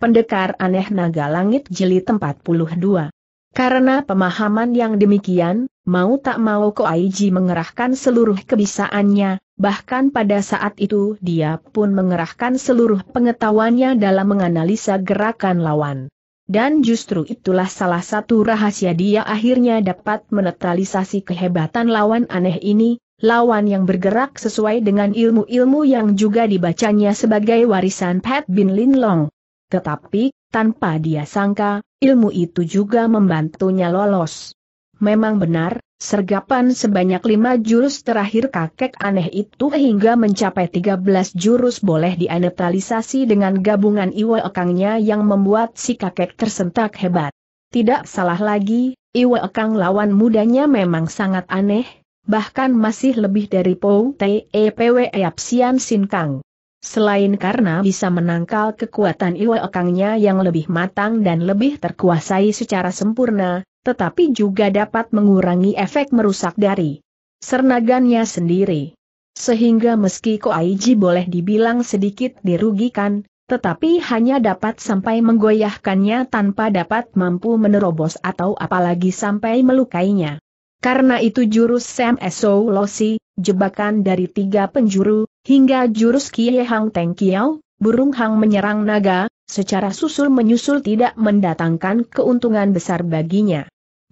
Pendekar Aneh Naga Langit Jeli 42. Karena pemahaman yang demikian, mau tak mau Ko Koaiji mengerahkan seluruh kebisaannya, bahkan pada saat itu dia pun mengerahkan seluruh pengetahuannya dalam menganalisa gerakan lawan. Dan justru itulah salah satu rahasia dia akhirnya dapat menetralisasi kehebatan lawan aneh ini, lawan yang bergerak sesuai dengan ilmu-ilmu yang juga dibacanya sebagai warisan Pat Bin Lin Long. Tetapi, tanpa dia sangka, ilmu itu juga membantunya lolos. Memang benar, sergapan sebanyak lima jurus terakhir kakek aneh itu hingga mencapai tiga belas jurus boleh dianetalisasi dengan gabungan iwa ekangnya yang membuat si kakek tersentak hebat. Tidak salah lagi, iwa ekang lawan mudanya memang sangat aneh, bahkan masih lebih dari Pou Te Pwe Apsian Sin Kang. Selain karena bisa menangkal kekuatan Iwa Okangnya yang lebih matang dan lebih terkuasai secara sempurna, tetapi juga dapat mengurangi efek merusak dari sernagannya sendiri. Sehingga meski Koaiji boleh dibilang sedikit dirugikan, tetapi hanya dapat sampai menggoyahkannya tanpa dapat mampu menerobos atau apalagi sampai melukainya. Karena itu jurus Sam Esau Losi, jebakan dari tiga penjuru, Hingga jurus Kie Hang Teng Kiao, burung hang menyerang naga, secara susul-menyusul tidak mendatangkan keuntungan besar baginya.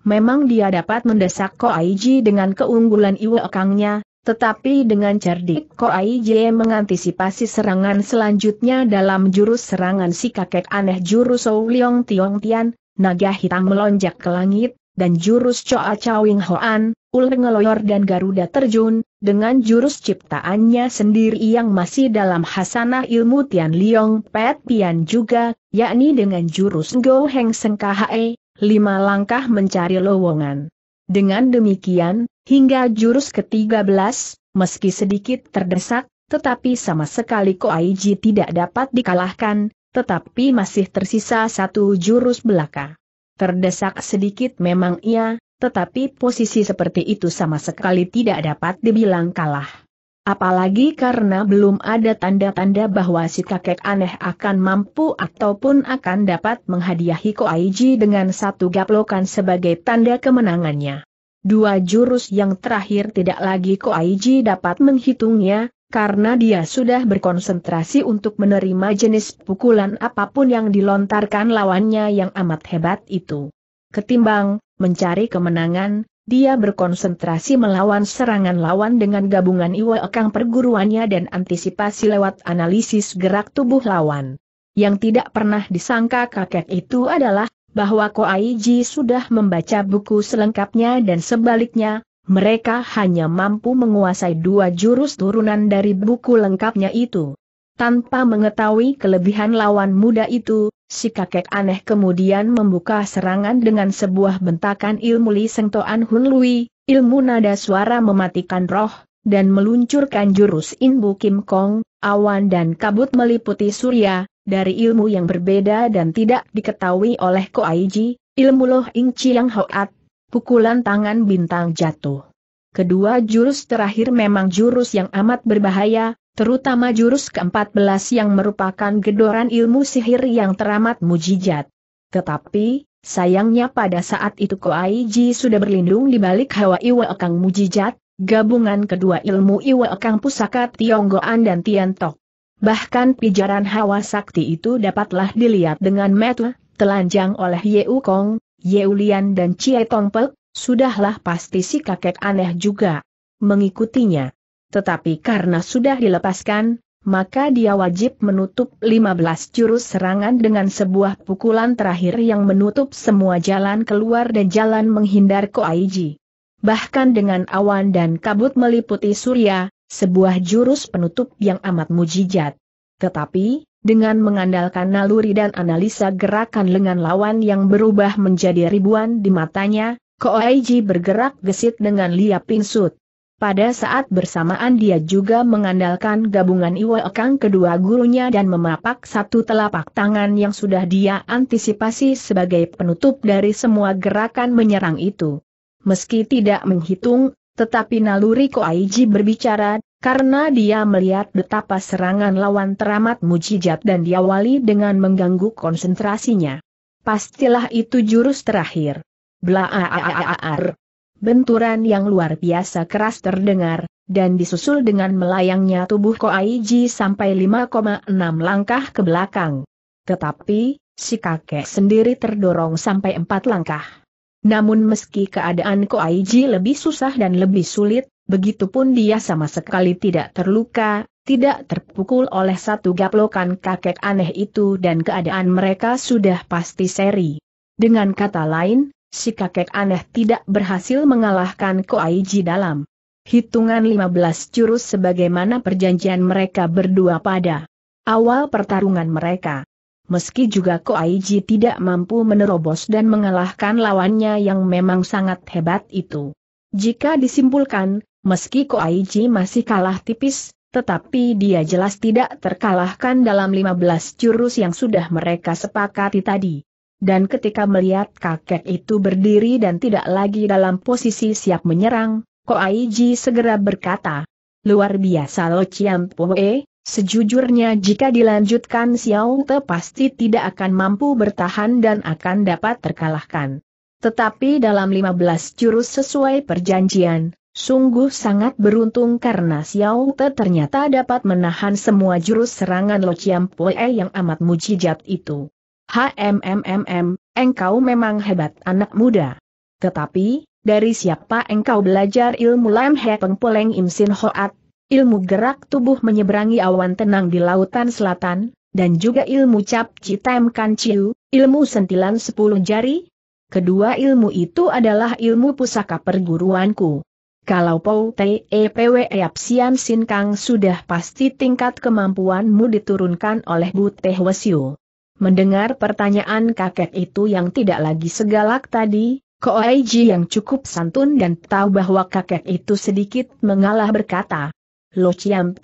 Memang dia dapat mendesak ko aiji dengan keunggulan Iwe Kangnya, tetapi dengan cerdik ko aiji mengantisipasi serangan selanjutnya dalam jurus serangan si kakek aneh jurus Sou Liong Tiong Tian, naga hitam melonjak ke langit, dan jurus Choa Chawing Hoan, Ular Ngeloyor dan Garuda Terjun, dengan jurus ciptaannya sendiri yang masih dalam hasanah ilmu Tian Liong Pet Pian juga, yakni dengan jurus Go Heng Sengkahae, lima langkah mencari lowongan. Dengan demikian, hingga jurus ke-13, meski sedikit terdesak, tetapi sama sekali Ko Koaiji tidak dapat dikalahkan, tetapi masih tersisa satu jurus belaka. Terdesak sedikit memang ia, tetapi posisi seperti itu sama sekali tidak dapat dibilang kalah. Apalagi karena belum ada tanda-tanda bahwa si kakek aneh akan mampu ataupun akan dapat menghadiahi Aiji dengan satu gaplokan sebagai tanda kemenangannya. Dua jurus yang terakhir tidak lagi Ko Aiji dapat menghitungnya, karena dia sudah berkonsentrasi untuk menerima jenis pukulan apapun yang dilontarkan lawannya yang amat hebat itu. Ketimbang, mencari kemenangan, dia berkonsentrasi melawan serangan lawan dengan gabungan iwa ekang perguruannya dan antisipasi lewat analisis gerak tubuh lawan. Yang tidak pernah disangka kakek itu adalah, bahwa Koaiji sudah membaca buku selengkapnya dan sebaliknya, mereka hanya mampu menguasai dua jurus turunan dari buku lengkapnya itu. Tanpa mengetahui kelebihan lawan muda itu, si kakek aneh kemudian membuka serangan dengan sebuah bentakan ilmu Li Seng Toan Hun Lui, ilmu nada suara mematikan roh, dan meluncurkan jurus Inbu Kim Kong, awan dan kabut meliputi surya, dari ilmu yang berbeda dan tidak diketahui oleh ko Koaiji, ilmu Loh Ing Chiang Hoat, pukulan tangan bintang jatuh. Kedua jurus terakhir memang jurus yang amat berbahaya, terutama jurus ke-14 yang merupakan gedoran ilmu sihir yang teramat mujijat. Tetapi, sayangnya pada saat itu Koaiji sudah berlindung di balik hawa Iwa Ekang mujijat, gabungan kedua ilmu Iwa Ekang pusaka Tionggoan dan Tiantok. Bahkan pijaran hawa sakti itu dapatlah dilihat dengan metu, telanjang oleh Yeu Kong, Yeulian dan Cie Tongpek, sudahlah pasti si kakek aneh juga mengikutinya. Tetapi karena sudah dilepaskan, maka dia wajib menutup 15 jurus serangan dengan sebuah pukulan terakhir yang menutup semua jalan keluar dan jalan menghindar Aiji. Bahkan dengan awan dan kabut meliputi surya, sebuah jurus penutup yang amat mujijat. Tetapi, dengan mengandalkan naluri dan analisa gerakan lengan lawan yang berubah menjadi ribuan di matanya, Koaiji bergerak gesit dengan Lia Pinsut. Pada saat bersamaan dia juga mengandalkan gabungan Iwa ekang kedua gurunya dan memapak satu telapak tangan yang sudah dia antisipasi sebagai penutup dari semua gerakan menyerang itu. Meski tidak menghitung, tetapi naluri Koaiji berbicara, karena dia melihat betapa serangan lawan teramat mujijat dan diawali dengan mengganggu konsentrasinya. Pastilah itu jurus terakhir. Blaaaaar. Benturan yang luar biasa keras terdengar, dan disusul dengan melayangnya tubuh Koaiji sampai 5,6 langkah ke belakang. Tetapi, si kakek sendiri terdorong sampai 4 langkah. Namun meski keadaan Ko Koaiji lebih susah dan lebih sulit, begitupun dia sama sekali tidak terluka, tidak terpukul oleh satu gaplokan kakek aneh itu dan keadaan mereka sudah pasti seri. Dengan kata lain, si kakek aneh tidak berhasil mengalahkan Ko Koaiji dalam hitungan 15 jurus sebagaimana perjanjian mereka berdua pada awal pertarungan mereka meski juga Ko Aiji tidak mampu menerobos dan mengalahkan lawannya yang memang sangat hebat itu. Jika disimpulkan, meski Ko Aiji masih kalah tipis, tetapi dia jelas tidak terkalahkan dalam 15 jurus yang sudah mereka sepakati tadi. Dan ketika melihat kakek itu berdiri dan tidak lagi dalam posisi siap menyerang, Ko Aiji segera berkata, Luar biasa Lo Chiam Poe, Sejujurnya jika dilanjutkan Xiao Te pasti tidak akan mampu bertahan dan akan dapat terkalahkan. Tetapi dalam 15 jurus sesuai perjanjian, sungguh sangat beruntung karena Xiao Te ternyata dapat menahan semua jurus serangan Lo Chiam Poe yang amat mujijat itu. HMMMM, engkau memang hebat anak muda. Tetapi, dari siapa engkau belajar ilmu Lam He Peng Poleng Im Sin Hoat ilmu gerak tubuh menyeberangi awan tenang di lautan selatan, dan juga ilmu cap citem kanciu, ilmu sentilan sepuluh jari. Kedua ilmu itu adalah ilmu pusaka perguruanku. Kalau Pou Tepwe Apsian Sin Kang sudah pasti tingkat kemampuanmu diturunkan oleh Bu Teh Wesiu. Mendengar pertanyaan kakek itu yang tidak lagi segalak tadi, Ji yang cukup santun dan tahu bahwa kakek itu sedikit mengalah berkata, Lo Chiam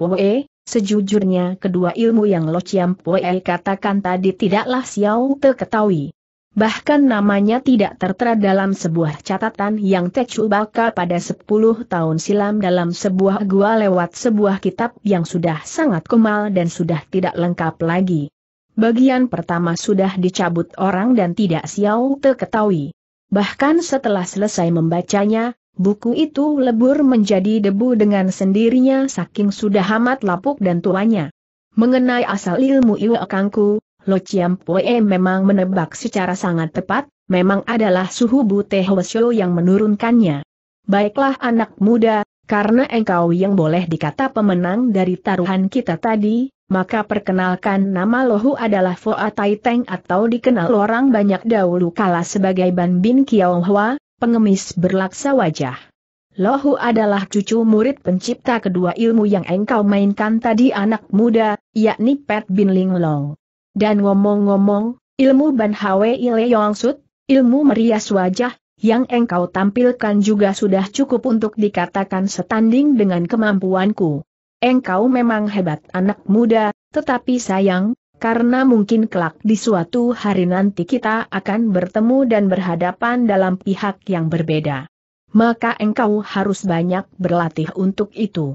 sejujurnya kedua ilmu yang Lo Chiam Poe katakan tadi tidaklah Xiao Te ketahui. Bahkan namanya tidak tertera dalam sebuah catatan yang Tecu Baka pada 10 tahun silam dalam sebuah gua lewat sebuah kitab yang sudah sangat kemal dan sudah tidak lengkap lagi. Bagian pertama sudah dicabut orang dan tidak Xiao Te Bahkan setelah selesai membacanya, buku itu lebur menjadi debu dengan sendirinya saking sudah amat lapuk dan tuanya. Mengenai asal ilmu Iwa Kangku, Lo Chiam Pue memang menebak secara sangat tepat, memang adalah suhu Bute Hwasyo yang menurunkannya. Baiklah anak muda, karena engkau yang boleh dikata pemenang dari taruhan kita tadi, maka perkenalkan nama Lohu adalah Foa Tai Teng atau dikenal orang banyak dahulu kala sebagai Ban Bin Kiao Hwa, pengemis berlaksa wajah. Lohu adalah cucu murid pencipta kedua ilmu yang engkau mainkan tadi anak muda, yakni Pet Bin Ling Long. Dan ngomong-ngomong, ilmu Ban Hwe Ile Yong Sut, ilmu merias wajah, yang engkau tampilkan juga sudah cukup untuk dikatakan setanding dengan kemampuanku. Engkau memang hebat anak muda, tetapi sayang, karena mungkin kelak di suatu hari nanti kita akan bertemu dan berhadapan dalam pihak yang berbeda. Maka engkau harus banyak berlatih untuk itu.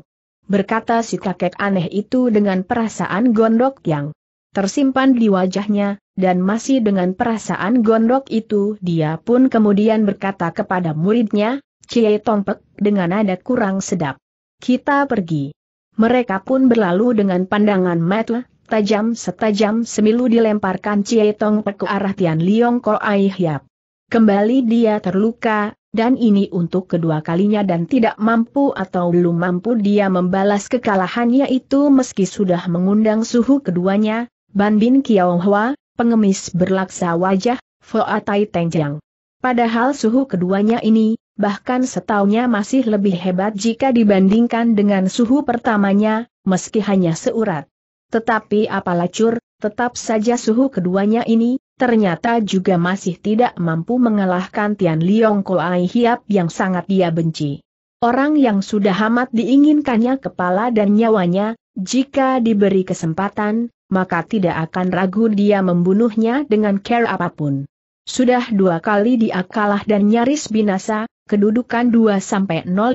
Berkata si kakek aneh itu dengan perasaan gondok yang tersimpan di wajahnya, dan masih dengan perasaan gondok itu dia pun kemudian berkata kepada muridnya, Cie Tongpek, dengan nada kurang sedap. Kita pergi. Mereka pun berlalu dengan pandangan mata tajam setajam semilu dilemparkan Cie Tong ke arah Tian Liong Ko Ai Hiap. Kembali dia terluka, dan ini untuk kedua kalinya dan tidak mampu atau belum mampu dia membalas kekalahannya itu meski sudah mengundang suhu keduanya, Ban Bin Kiao Hua, pengemis berlaksa wajah, Foa Tai Teng Padahal suhu keduanya ini, bahkan setaunya masih lebih hebat jika dibandingkan dengan suhu pertamanya, meski hanya seurat. Tetapi apalah cur, tetap saja suhu keduanya ini, ternyata juga masih tidak mampu mengalahkan Tian Liong Ai Hiap yang sangat dia benci. Orang yang sudah amat diinginkannya kepala dan nyawanya, jika diberi kesempatan, maka tidak akan ragu dia membunuhnya dengan care apapun. Sudah dua kali dia kalah dan nyaris binasa, Kedudukan 2-0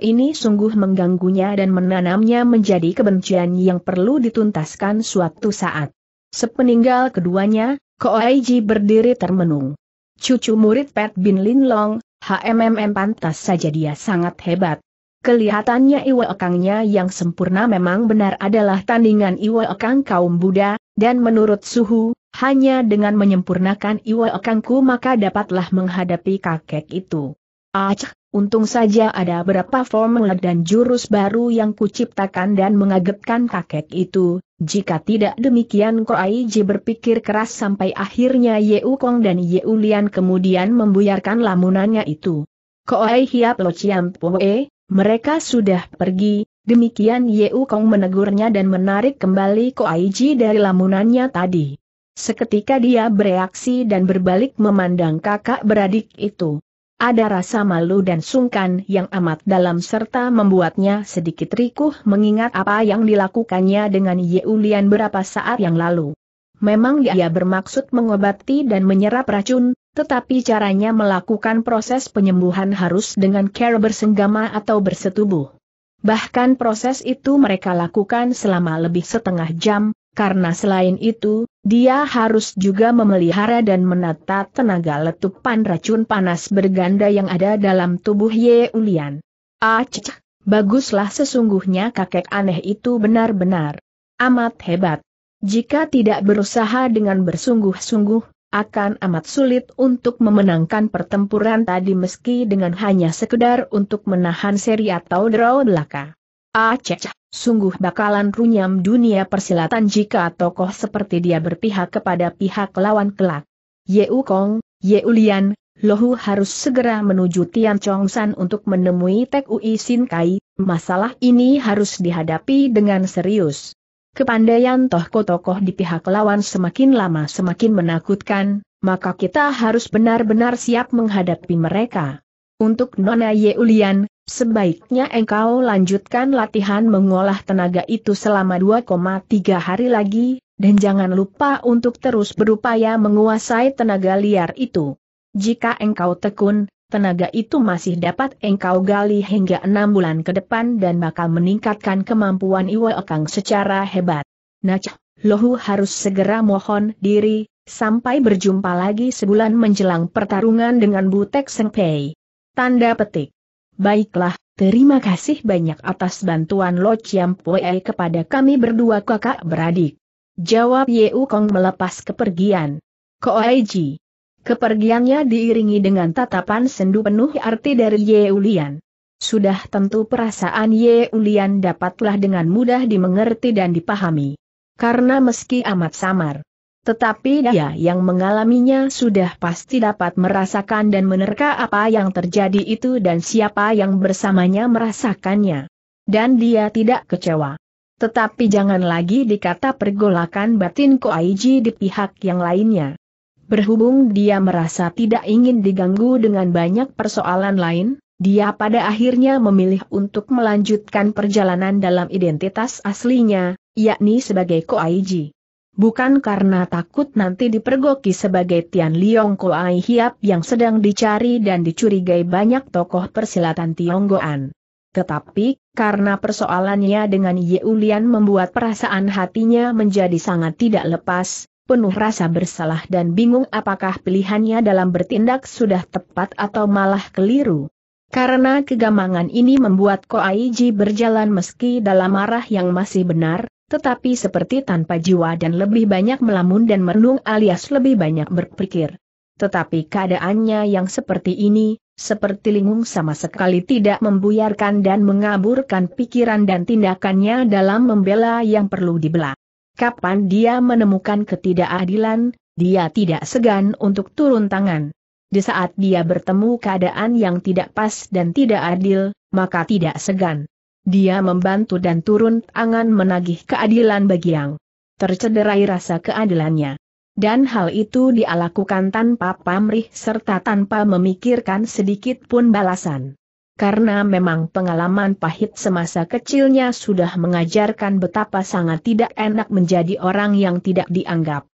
ini sungguh mengganggunya dan menanamnya menjadi kebencian yang perlu dituntaskan suatu saat. Sepeninggal keduanya, Koaiji berdiri termenung. Cucu murid Pat Bin Lin Long, HMMM pantas saja dia sangat hebat. Kelihatannya Iwa Ekangnya yang sempurna memang benar adalah tandingan Iwa Ekang kaum Buddha, dan menurut Suhu, hanya dengan menyempurnakan Iwa Ekangku maka dapatlah menghadapi kakek itu. Acah, Untung saja ada beberapa formula dan jurus baru yang kuciptakan dan mengagetkan kakek itu, jika tidak demikian Ko Koaiji berpikir keras sampai akhirnya U Kong dan Ye Lian kemudian membuyarkan lamunannya itu. Ai Hiap Lo Chiam Poe, mereka sudah pergi, demikian U Kong menegurnya dan menarik kembali Ko Koaiji dari lamunannya tadi. Seketika dia bereaksi dan berbalik memandang kakak beradik itu ada rasa malu dan sungkan yang amat dalam serta membuatnya sedikit rikuh mengingat apa yang dilakukannya dengan Yeulian berapa saat yang lalu. Memang ia bermaksud mengobati dan menyerap racun, tetapi caranya melakukan proses penyembuhan harus dengan care bersenggama atau bersetubuh. Bahkan proses itu mereka lakukan selama lebih setengah jam, karena selain itu, dia harus juga memelihara dan menata tenaga letupan racun panas berganda yang ada dalam tubuh Ye Ulian. Acik, ah, baguslah sesungguhnya kakek aneh itu benar-benar amat hebat. Jika tidak berusaha dengan bersungguh-sungguh, akan amat sulit untuk memenangkan pertempuran tadi meski dengan hanya sekedar untuk menahan seri atau draw belaka. Aceh, sungguh bakalan runyam dunia persilatan jika tokoh seperti dia berpihak kepada pihak lawan kelak. Ye Kong, Ye Ulian, Lohu harus segera menuju Tian Chong San untuk menemui Tek Ui Sin Kai, masalah ini harus dihadapi dengan serius. Kepandaian tokoh-tokoh di pihak lawan semakin lama semakin menakutkan, maka kita harus benar-benar siap menghadapi mereka. Untuk Nona Yeulian, sebaiknya engkau lanjutkan latihan mengolah tenaga itu selama 2,3 hari lagi, dan jangan lupa untuk terus berupaya menguasai tenaga liar itu. Jika engkau tekun, tenaga itu masih dapat engkau gali hingga 6 bulan ke depan dan bakal meningkatkan kemampuan Iwa Okang secara hebat. Nah, Lohu harus segera mohon diri, sampai berjumpa lagi sebulan menjelang pertarungan dengan Butek Sengpei. Tanda petik. Baiklah, terima kasih banyak atas bantuan Lo Chiam Pue kepada kami berdua kakak beradik. Jawab Yeu Kong melepas kepergian. Koeji. Kepergiannya diiringi dengan tatapan sendu penuh arti dari Yeu Lian. Sudah tentu perasaan Yeu Lian dapatlah dengan mudah dimengerti dan dipahami. Karena meski amat samar, tetapi dia iya, yang mengalaminya sudah pasti dapat merasakan dan menerka apa yang terjadi itu dan siapa yang bersamanya merasakannya. Dan dia tidak kecewa. Tetapi jangan lagi dikata pergolakan batin Koaiji di pihak yang lainnya. Berhubung dia merasa tidak ingin diganggu dengan banyak persoalan lain, dia pada akhirnya memilih untuk melanjutkan perjalanan dalam identitas aslinya, yakni sebagai Koaiji bukan karena takut nanti dipergoki sebagai Tian Liong Koai Hiap yang sedang dicari dan dicurigai banyak tokoh persilatan Tionggoan. Tetapi, karena persoalannya dengan Ye Ulian membuat perasaan hatinya menjadi sangat tidak lepas, penuh rasa bersalah dan bingung apakah pilihannya dalam bertindak sudah tepat atau malah keliru. Karena kegamangan ini membuat Koaiji berjalan meski dalam arah yang masih benar, tetapi seperti tanpa jiwa dan lebih banyak melamun dan merenung alias lebih banyak berpikir. Tetapi keadaannya yang seperti ini, seperti lingung sama sekali tidak membuyarkan dan mengaburkan pikiran dan tindakannya dalam membela yang perlu dibela. Kapan dia menemukan ketidakadilan, dia tidak segan untuk turun tangan. Di saat dia bertemu keadaan yang tidak pas dan tidak adil, maka tidak segan. Dia membantu dan turun tangan menagih keadilan bagi yang tercederai rasa keadilannya. Dan hal itu dia lakukan tanpa pamrih serta tanpa memikirkan sedikit pun balasan. Karena memang pengalaman pahit semasa kecilnya sudah mengajarkan betapa sangat tidak enak menjadi orang yang tidak dianggap.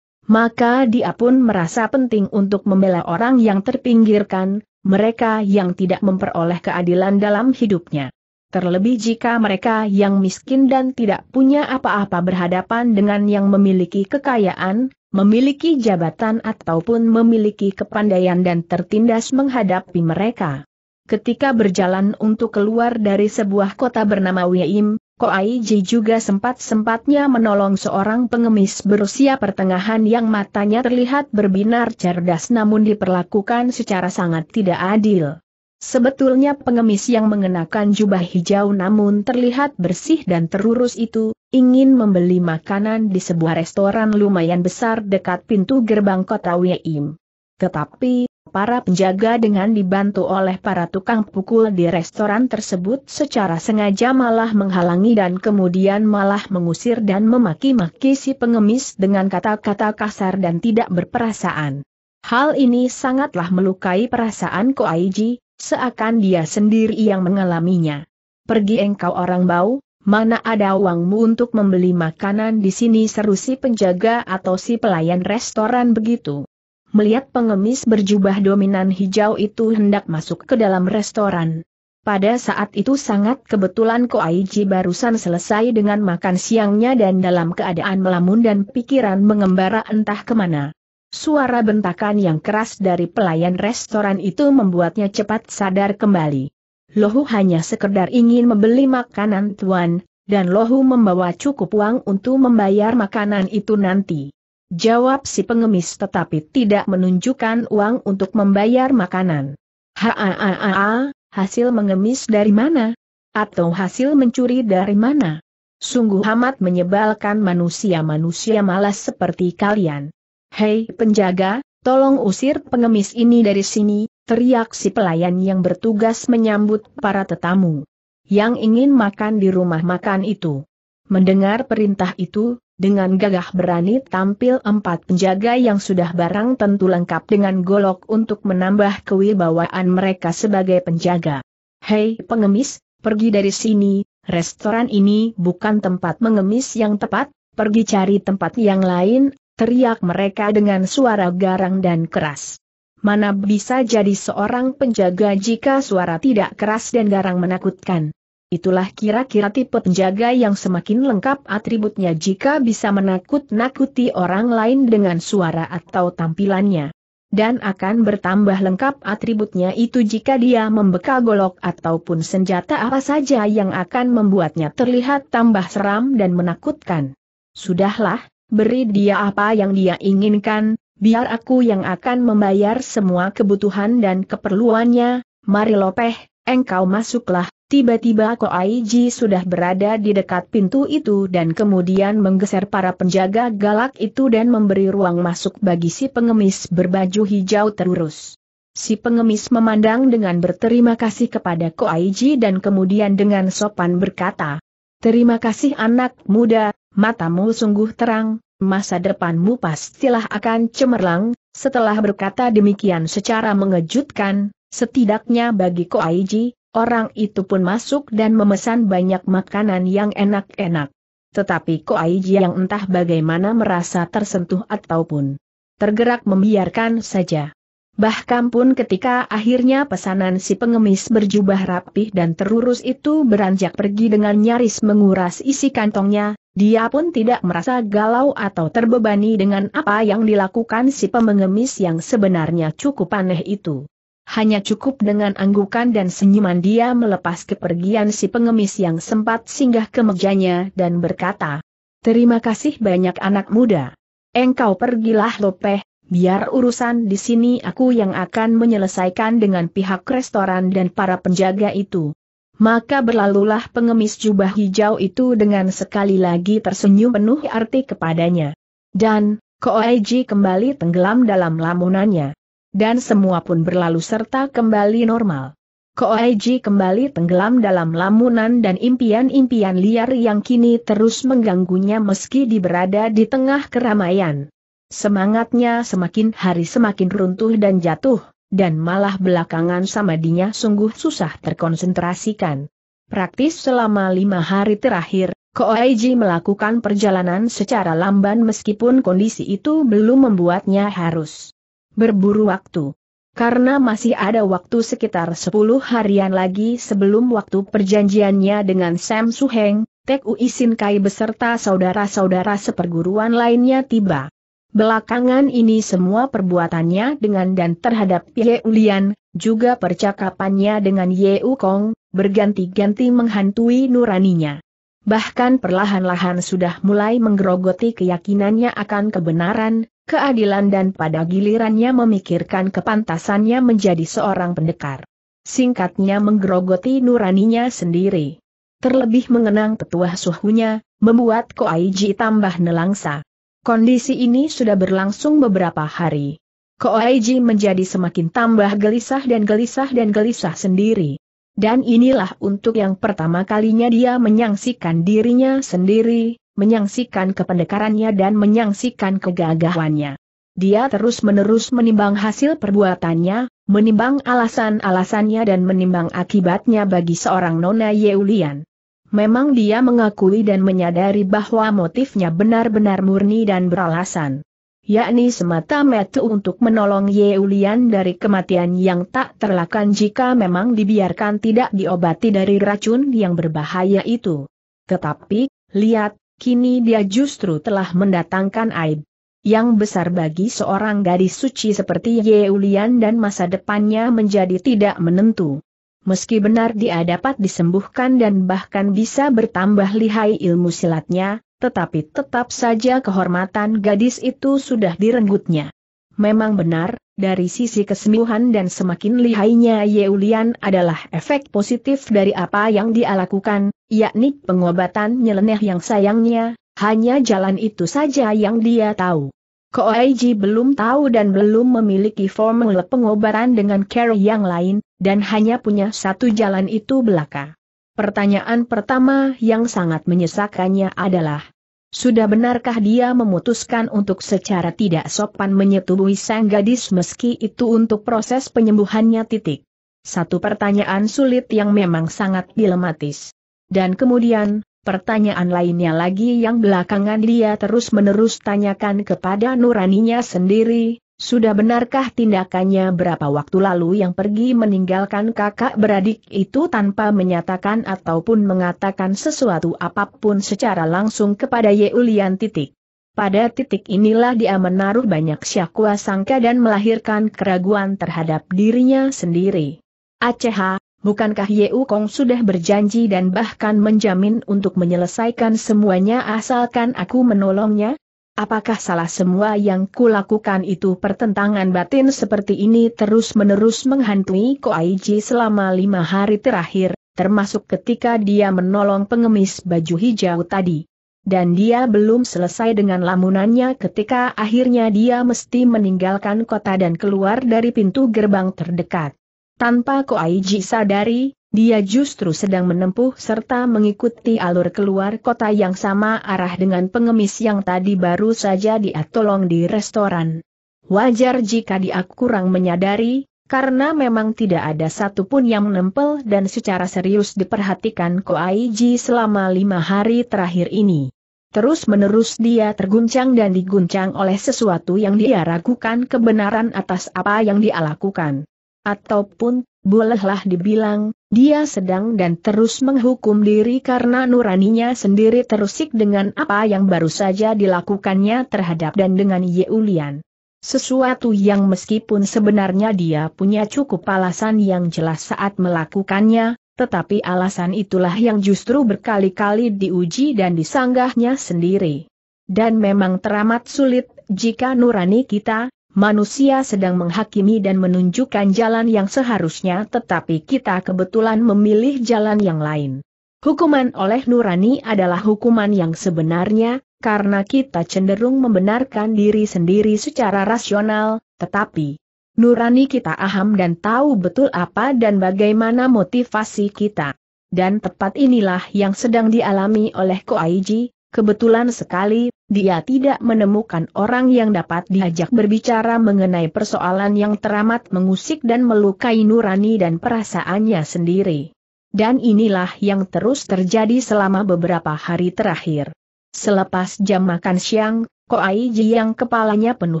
Maka dia pun merasa penting untuk membela orang yang terpinggirkan, mereka yang tidak memperoleh keadilan dalam hidupnya. Terlebih jika mereka yang miskin dan tidak punya apa-apa berhadapan dengan yang memiliki kekayaan, memiliki jabatan ataupun memiliki kepandaian dan tertindas menghadapi mereka. Ketika berjalan untuk keluar dari sebuah kota bernama Koai Koaiji juga sempat-sempatnya menolong seorang pengemis berusia pertengahan yang matanya terlihat berbinar cerdas namun diperlakukan secara sangat tidak adil. Sebetulnya pengemis yang mengenakan jubah hijau namun terlihat bersih dan terurus itu, ingin membeli makanan di sebuah restoran lumayan besar dekat pintu gerbang kota Weim. Tetapi, para penjaga dengan dibantu oleh para tukang pukul di restoran tersebut secara sengaja malah menghalangi dan kemudian malah mengusir dan memaki-maki si pengemis dengan kata-kata kasar dan tidak berperasaan. Hal ini sangatlah melukai perasaan Ko Aiji. Seakan dia sendiri yang mengalaminya. Pergi engkau orang bau, mana ada uangmu untuk membeli makanan di sini seru si penjaga atau si pelayan restoran begitu. Melihat pengemis berjubah dominan hijau itu hendak masuk ke dalam restoran. Pada saat itu sangat kebetulan Ko Koaiji barusan selesai dengan makan siangnya dan dalam keadaan melamun dan pikiran mengembara entah kemana. Suara bentakan yang keras dari pelayan restoran itu membuatnya cepat sadar kembali. Lohu hanya sekedar ingin membeli makanan tuan, dan Lohu membawa cukup uang untuk membayar makanan itu nanti. Jawab si pengemis tetapi tidak menunjukkan uang untuk membayar makanan. Haa, hasil mengemis dari mana? Atau hasil mencuri dari mana? Sungguh amat menyebalkan manusia-manusia malas seperti kalian. Hei penjaga, tolong usir pengemis ini dari sini, teriak si pelayan yang bertugas menyambut para tetamu. Yang ingin makan di rumah makan itu. Mendengar perintah itu, dengan gagah berani tampil empat penjaga yang sudah barang tentu lengkap dengan golok untuk menambah kewibawaan mereka sebagai penjaga. Hei pengemis, pergi dari sini, restoran ini bukan tempat mengemis yang tepat, pergi cari tempat yang lain teriak mereka dengan suara garang dan keras. Mana bisa jadi seorang penjaga jika suara tidak keras dan garang menakutkan. Itulah kira-kira tipe penjaga yang semakin lengkap atributnya jika bisa menakut-nakuti orang lain dengan suara atau tampilannya. Dan akan bertambah lengkap atributnya itu jika dia membekal golok ataupun senjata apa saja yang akan membuatnya terlihat tambah seram dan menakutkan. Sudahlah, Beri dia apa yang dia inginkan, biar aku yang akan membayar semua kebutuhan dan keperluannya, mari lopeh, engkau masuklah. Tiba-tiba Ko Aiji sudah berada di dekat pintu itu dan kemudian menggeser para penjaga galak itu dan memberi ruang masuk bagi si pengemis berbaju hijau terurus. Si pengemis memandang dengan berterima kasih kepada Ko Aiji dan kemudian dengan sopan berkata, Terima kasih anak muda, matamu sungguh terang, masa depanmu pastilah akan cemerlang, setelah berkata demikian secara mengejutkan, setidaknya bagi Ko Aiji, orang itu pun masuk dan memesan banyak makanan yang enak-enak. Tetapi Ko Aiji yang entah bagaimana merasa tersentuh ataupun tergerak membiarkan saja. Bahkan pun ketika akhirnya pesanan si pengemis berjubah rapih dan terurus itu beranjak pergi dengan nyaris menguras isi kantongnya, dia pun tidak merasa galau atau terbebani dengan apa yang dilakukan si pengemis yang sebenarnya cukup aneh itu. Hanya cukup dengan anggukan dan senyuman dia melepas kepergian si pengemis yang sempat singgah ke mejanya dan berkata, Terima kasih banyak anak muda. Engkau pergilah Lopeh, Biar urusan di sini aku yang akan menyelesaikan dengan pihak restoran dan para penjaga itu. Maka berlalulah pengemis jubah hijau itu dengan sekali lagi tersenyum penuh arti kepadanya. Dan, Koeji kembali tenggelam dalam lamunannya. Dan semua pun berlalu serta kembali normal. Koeji kembali tenggelam dalam lamunan dan impian-impian liar yang kini terus mengganggunya meski di berada di tengah keramaian. Semangatnya semakin hari semakin runtuh dan jatuh, dan malah belakangan sama samadinya sungguh susah terkonsentrasikan. Praktis selama lima hari terakhir, Koaiji melakukan perjalanan secara lamban meskipun kondisi itu belum membuatnya harus berburu waktu. Karena masih ada waktu sekitar 10 harian lagi sebelum waktu perjanjiannya dengan Sam Suheng, Tek Uisin Kai beserta saudara-saudara seperguruan lainnya tiba. Belakangan ini semua perbuatannya dengan dan terhadap Ye Ulian, juga percakapannya dengan Ye Ukong, berganti-ganti menghantui nuraninya. Bahkan perlahan-lahan sudah mulai menggerogoti keyakinannya akan kebenaran, keadilan dan pada gilirannya memikirkan kepantasannya menjadi seorang pendekar. Singkatnya menggerogoti nuraninya sendiri. Terlebih mengenang petuah suhunya, membuat Koaiji tambah nelangsa. Kondisi ini sudah berlangsung beberapa hari. Koaiji menjadi semakin tambah gelisah dan gelisah dan gelisah sendiri. Dan inilah untuk yang pertama kalinya dia menyangsikan dirinya sendiri, menyangsikan kependekarannya dan menyangsikan kegagahannya. Dia terus-menerus menimbang hasil perbuatannya, menimbang alasan-alasannya dan menimbang akibatnya bagi seorang Nona Yeulian. Memang dia mengakui dan menyadari bahwa motifnya benar-benar murni dan beralasan. Yakni semata-mata untuk menolong Yeulian dari kematian yang tak terlakan jika memang dibiarkan tidak diobati dari racun yang berbahaya itu. Tetapi, lihat, kini dia justru telah mendatangkan aib. Yang besar bagi seorang gadis suci seperti Yeulian dan masa depannya menjadi tidak menentu. Meski benar dia dapat disembuhkan dan bahkan bisa bertambah lihai ilmu silatnya, tetapi tetap saja kehormatan gadis itu sudah direnggutnya. Memang benar, dari sisi kesembuhan dan semakin lihainya Yeulian adalah efek positif dari apa yang dia lakukan, yakni pengobatan nyeleneh yang sayangnya, hanya jalan itu saja yang dia tahu. Koaiji belum tahu dan belum memiliki formula pengobaran dengan cara yang lain, dan hanya punya satu jalan itu belaka. Pertanyaan pertama yang sangat menyesakannya adalah, sudah benarkah dia memutuskan untuk secara tidak sopan menyetubuhi sang gadis meski itu untuk proses penyembuhannya titik? Satu pertanyaan sulit yang memang sangat dilematis. Dan kemudian, Pertanyaan lainnya lagi yang belakangan dia terus-menerus tanyakan kepada nuraninya sendiri, sudah benarkah tindakannya berapa waktu lalu yang pergi meninggalkan kakak beradik itu tanpa menyatakan ataupun mengatakan sesuatu apapun secara langsung kepada Yeulian titik. Pada titik inilah dia menaruh banyak syakwa sangka dan melahirkan keraguan terhadap dirinya sendiri. Aceh bukankah Yeu Kong sudah berjanji dan bahkan menjamin untuk menyelesaikan semuanya asalkan aku menolongnya? Apakah salah semua yang kulakukan itu pertentangan batin seperti ini terus-menerus menghantui Ko Aiji selama lima hari terakhir, termasuk ketika dia menolong pengemis baju hijau tadi. Dan dia belum selesai dengan lamunannya ketika akhirnya dia mesti meninggalkan kota dan keluar dari pintu gerbang terdekat. Tanpa Koaiji sadari, dia justru sedang menempuh serta mengikuti alur keluar kota yang sama arah dengan pengemis yang tadi baru saja dia tolong di restoran. Wajar jika dia kurang menyadari, karena memang tidak ada satupun yang menempel dan secara serius diperhatikan Koaiji selama lima hari terakhir ini. Terus-menerus dia terguncang dan diguncang oleh sesuatu yang dia ragukan kebenaran atas apa yang dia lakukan ataupun, bolehlah dibilang, dia sedang dan terus menghukum diri karena nuraninya sendiri terusik dengan apa yang baru saja dilakukannya terhadap dan dengan Yeulian. Sesuatu yang meskipun sebenarnya dia punya cukup alasan yang jelas saat melakukannya, tetapi alasan itulah yang justru berkali-kali diuji dan disanggahnya sendiri. Dan memang teramat sulit, jika nurani kita, manusia sedang menghakimi dan menunjukkan jalan yang seharusnya tetapi kita kebetulan memilih jalan yang lain. Hukuman oleh nurani adalah hukuman yang sebenarnya, karena kita cenderung membenarkan diri sendiri secara rasional, tetapi nurani kita aham dan tahu betul apa dan bagaimana motivasi kita. Dan tepat inilah yang sedang dialami oleh Koaiji, kebetulan sekali, dia tidak menemukan orang yang dapat diajak berbicara mengenai persoalan yang teramat mengusik dan melukai nurani dan perasaannya sendiri. Dan inilah yang terus terjadi selama beberapa hari terakhir. Selepas jam makan siang, Ai Ji yang kepalanya penuh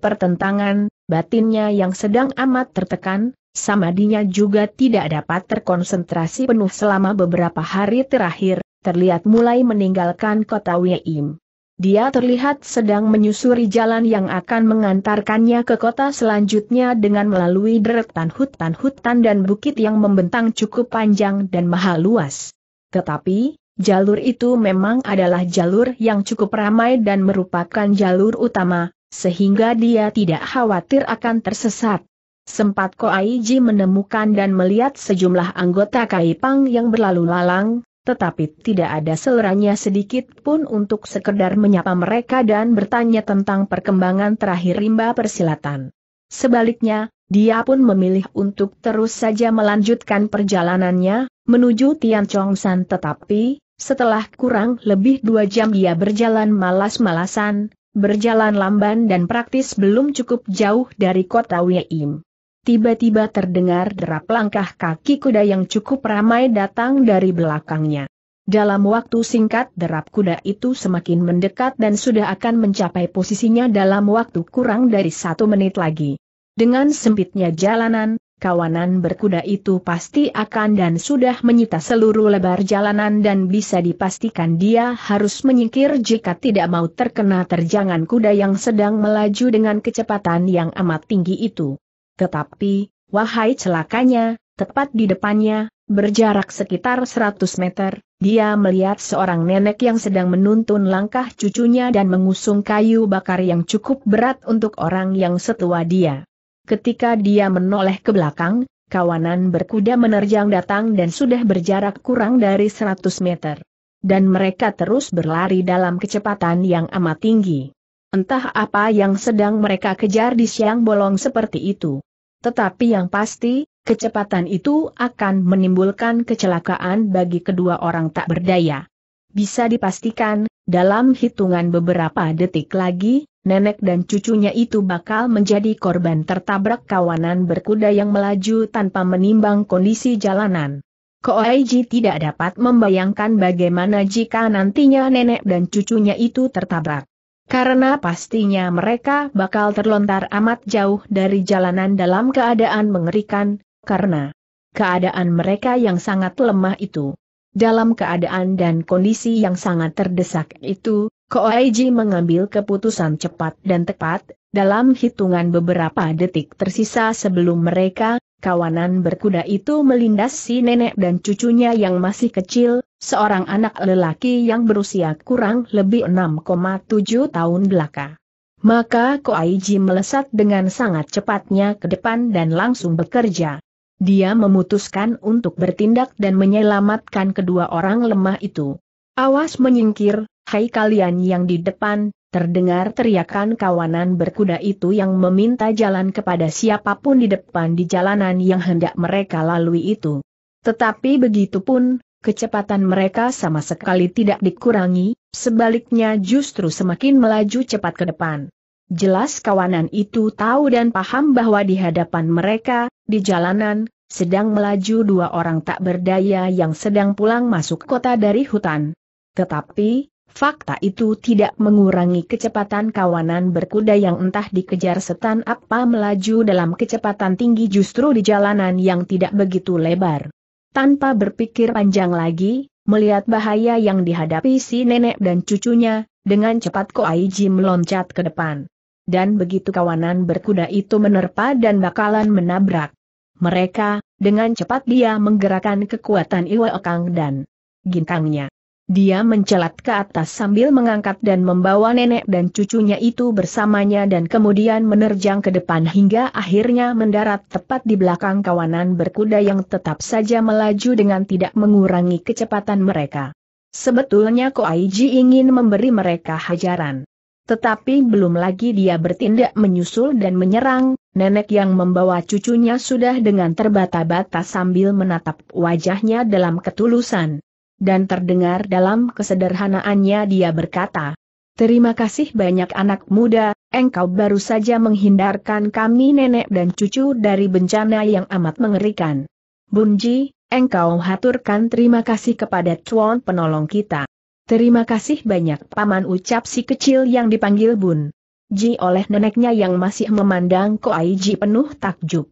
pertentangan, batinnya yang sedang amat tertekan, samadinya juga tidak dapat terkonsentrasi penuh selama beberapa hari terakhir, terlihat mulai meninggalkan kota Weim. Dia terlihat sedang menyusuri jalan yang akan mengantarkannya ke kota selanjutnya dengan melalui deretan hutan-hutan dan bukit yang membentang cukup panjang dan mahal luas. Tetapi, jalur itu memang adalah jalur yang cukup ramai dan merupakan jalur utama, sehingga dia tidak khawatir akan tersesat. Sempat Koaiji menemukan dan melihat sejumlah anggota Kaipang yang berlalu lalang, tetapi tidak ada seleranya sedikit pun untuk sekedar menyapa mereka dan bertanya tentang perkembangan terakhir rimba persilatan. Sebaliknya, dia pun memilih untuk terus saja melanjutkan perjalanannya, menuju Tian Chong San tetapi, setelah kurang lebih dua jam dia berjalan malas-malasan, berjalan lamban dan praktis belum cukup jauh dari kota Im tiba-tiba terdengar derap langkah kaki kuda yang cukup ramai datang dari belakangnya. Dalam waktu singkat derap kuda itu semakin mendekat dan sudah akan mencapai posisinya dalam waktu kurang dari satu menit lagi. Dengan sempitnya jalanan, kawanan berkuda itu pasti akan dan sudah menyita seluruh lebar jalanan dan bisa dipastikan dia harus menyingkir jika tidak mau terkena terjangan kuda yang sedang melaju dengan kecepatan yang amat tinggi itu. Tetapi, wahai celakanya, tepat di depannya, berjarak sekitar 100 meter, dia melihat seorang nenek yang sedang menuntun langkah cucunya dan mengusung kayu bakar yang cukup berat untuk orang yang setua dia. Ketika dia menoleh ke belakang, kawanan berkuda menerjang datang dan sudah berjarak kurang dari 100 meter. Dan mereka terus berlari dalam kecepatan yang amat tinggi. Entah apa yang sedang mereka kejar di siang bolong seperti itu. Tetapi yang pasti, kecepatan itu akan menimbulkan kecelakaan bagi kedua orang tak berdaya. Bisa dipastikan, dalam hitungan beberapa detik lagi, nenek dan cucunya itu bakal menjadi korban tertabrak kawanan berkuda yang melaju tanpa menimbang kondisi jalanan. Koaiji tidak dapat membayangkan bagaimana jika nantinya nenek dan cucunya itu tertabrak. Karena pastinya mereka bakal terlontar amat jauh dari jalanan dalam keadaan mengerikan, karena keadaan mereka yang sangat lemah itu. Dalam keadaan dan kondisi yang sangat terdesak itu, Koaiji mengambil keputusan cepat dan tepat, dalam hitungan beberapa detik tersisa sebelum mereka, kawanan berkuda itu melindas si nenek dan cucunya yang masih kecil, Seorang anak lelaki yang berusia kurang lebih 6,7 tahun belaka. Maka Koaiji melesat dengan sangat cepatnya ke depan dan langsung bekerja. Dia memutuskan untuk bertindak dan menyelamatkan kedua orang lemah itu. Awas menyingkir, hai kalian yang di depan, Terdengar teriakan kawanan berkuda itu yang meminta jalan kepada siapapun di depan di jalanan yang hendak mereka lalui itu. Tetapi begitu pun, kecepatan mereka sama sekali tidak dikurangi, sebaliknya justru semakin melaju cepat ke depan. Jelas kawanan itu tahu dan paham bahwa di hadapan mereka, di jalanan, sedang melaju dua orang tak berdaya yang sedang pulang masuk kota dari hutan. Tetapi, fakta itu tidak mengurangi kecepatan kawanan berkuda yang entah dikejar setan apa melaju dalam kecepatan tinggi justru di jalanan yang tidak begitu lebar. Tanpa berpikir panjang lagi, melihat bahaya yang dihadapi si nenek dan cucunya, dengan cepat Ko Koaiji meloncat ke depan. Dan begitu kawanan berkuda itu menerpa dan bakalan menabrak mereka, dengan cepat dia menggerakkan kekuatan Iwa Okang dan ginkangnya. Dia mencelat ke atas sambil mengangkat dan membawa nenek dan cucunya itu bersamanya dan kemudian menerjang ke depan hingga akhirnya mendarat tepat di belakang kawanan berkuda yang tetap saja melaju dengan tidak mengurangi kecepatan mereka. Sebetulnya Ko Aiji ingin memberi mereka hajaran. Tetapi belum lagi dia bertindak menyusul dan menyerang, nenek yang membawa cucunya sudah dengan terbata-bata sambil menatap wajahnya dalam ketulusan dan terdengar dalam kesederhanaannya dia berkata, Terima kasih banyak anak muda, engkau baru saja menghindarkan kami nenek dan cucu dari bencana yang amat mengerikan. Bunji, engkau haturkan terima kasih kepada Tuan penolong kita. Terima kasih banyak paman ucap si kecil yang dipanggil Bun. Ji oleh neneknya yang masih memandang Koaiji penuh takjub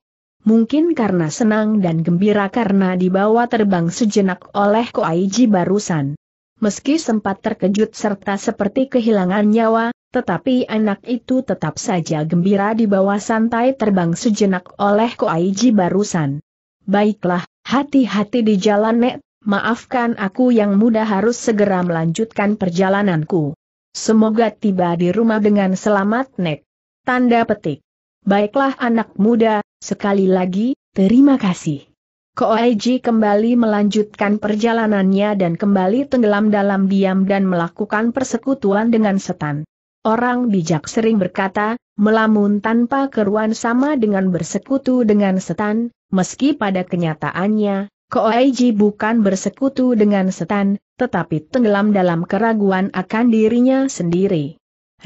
mungkin karena senang dan gembira karena dibawa terbang sejenak oleh Koaiji barusan. Meski sempat terkejut serta seperti kehilangan nyawa, tetapi anak itu tetap saja gembira dibawa santai terbang sejenak oleh Koaiji barusan. Baiklah, hati-hati di jalan Nek, maafkan aku yang muda harus segera melanjutkan perjalananku. Semoga tiba di rumah dengan selamat Nek. Tanda petik. Baiklah anak muda, Sekali lagi, terima kasih. Koaiji kembali melanjutkan perjalanannya dan kembali tenggelam dalam diam dan melakukan persekutuan dengan setan. Orang bijak sering berkata, melamun tanpa keruan sama dengan bersekutu dengan setan, meski pada kenyataannya, Koaiji bukan bersekutu dengan setan, tetapi tenggelam dalam keraguan akan dirinya sendiri.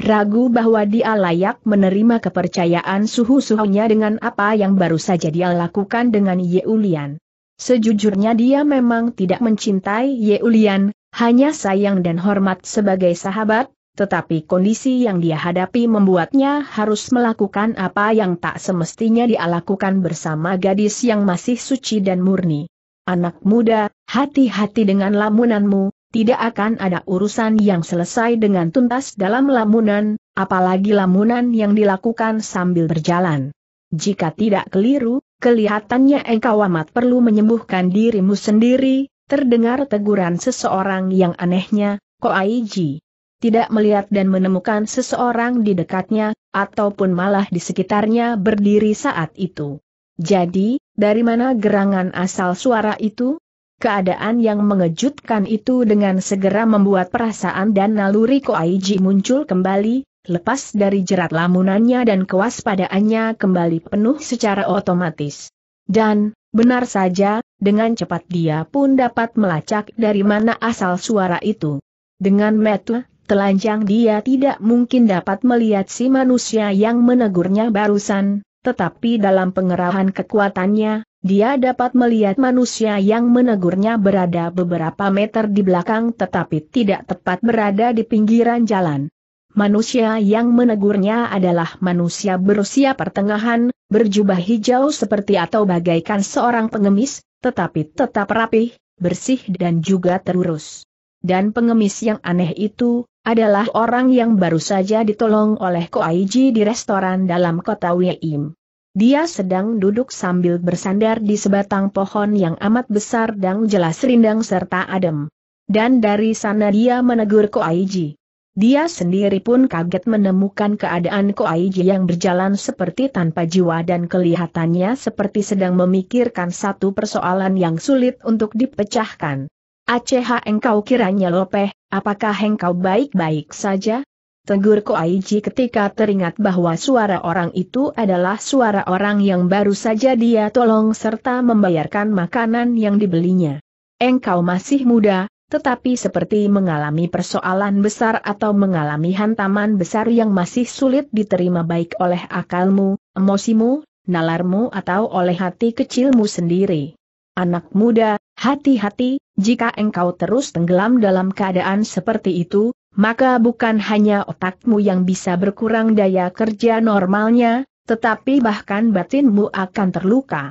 Ragu bahwa dia layak menerima kepercayaan suhu-suhunya dengan apa yang baru saja dia lakukan dengan Ulian. Sejujurnya dia memang tidak mencintai Ulian, hanya sayang dan hormat sebagai sahabat, tetapi kondisi yang dia hadapi membuatnya harus melakukan apa yang tak semestinya dia lakukan bersama gadis yang masih suci dan murni. Anak muda, hati-hati dengan lamunanmu, tidak akan ada urusan yang selesai dengan tuntas dalam lamunan, apalagi lamunan yang dilakukan sambil berjalan. Jika tidak keliru, kelihatannya engkau amat perlu menyembuhkan dirimu sendiri, terdengar teguran seseorang yang anehnya, Aiji? Tidak melihat dan menemukan seseorang di dekatnya, ataupun malah di sekitarnya berdiri saat itu. Jadi, dari mana gerangan asal suara itu? Keadaan yang mengejutkan itu dengan segera membuat perasaan dan naluri Koaiji muncul kembali, lepas dari jerat lamunannya dan kewaspadaannya kembali penuh secara otomatis. Dan, benar saja, dengan cepat dia pun dapat melacak dari mana asal suara itu. Dengan metu, telanjang dia tidak mungkin dapat melihat si manusia yang menegurnya barusan, tetapi dalam pengerahan kekuatannya, dia dapat melihat manusia yang menegurnya berada beberapa meter di belakang tetapi tidak tepat berada di pinggiran jalan. Manusia yang menegurnya adalah manusia berusia pertengahan, berjubah hijau seperti atau bagaikan seorang pengemis, tetapi tetap rapih, bersih dan juga terurus. Dan pengemis yang aneh itu, adalah orang yang baru saja ditolong oleh Koaiji di restoran dalam kota Wim. Dia sedang duduk sambil bersandar di sebatang pohon yang amat besar dan jelas rindang serta adem. Dan dari sana dia menegur Ko Aiji. Dia sendiri pun kaget menemukan keadaan Ko Aiji yang berjalan seperti tanpa jiwa dan kelihatannya seperti sedang memikirkan satu persoalan yang sulit untuk dipecahkan. Aceh engkau kiranya lopeh, apakah engkau baik-baik saja? Tegur Koaiji ketika teringat bahwa suara orang itu adalah suara orang yang baru saja dia tolong serta membayarkan makanan yang dibelinya. Engkau masih muda, tetapi seperti mengalami persoalan besar atau mengalami hantaman besar yang masih sulit diterima baik oleh akalmu, emosimu, nalarmu atau oleh hati kecilmu sendiri. Anak muda, hati-hati, jika engkau terus tenggelam dalam keadaan seperti itu, maka bukan hanya otakmu yang bisa berkurang daya kerja normalnya, tetapi bahkan batinmu akan terluka.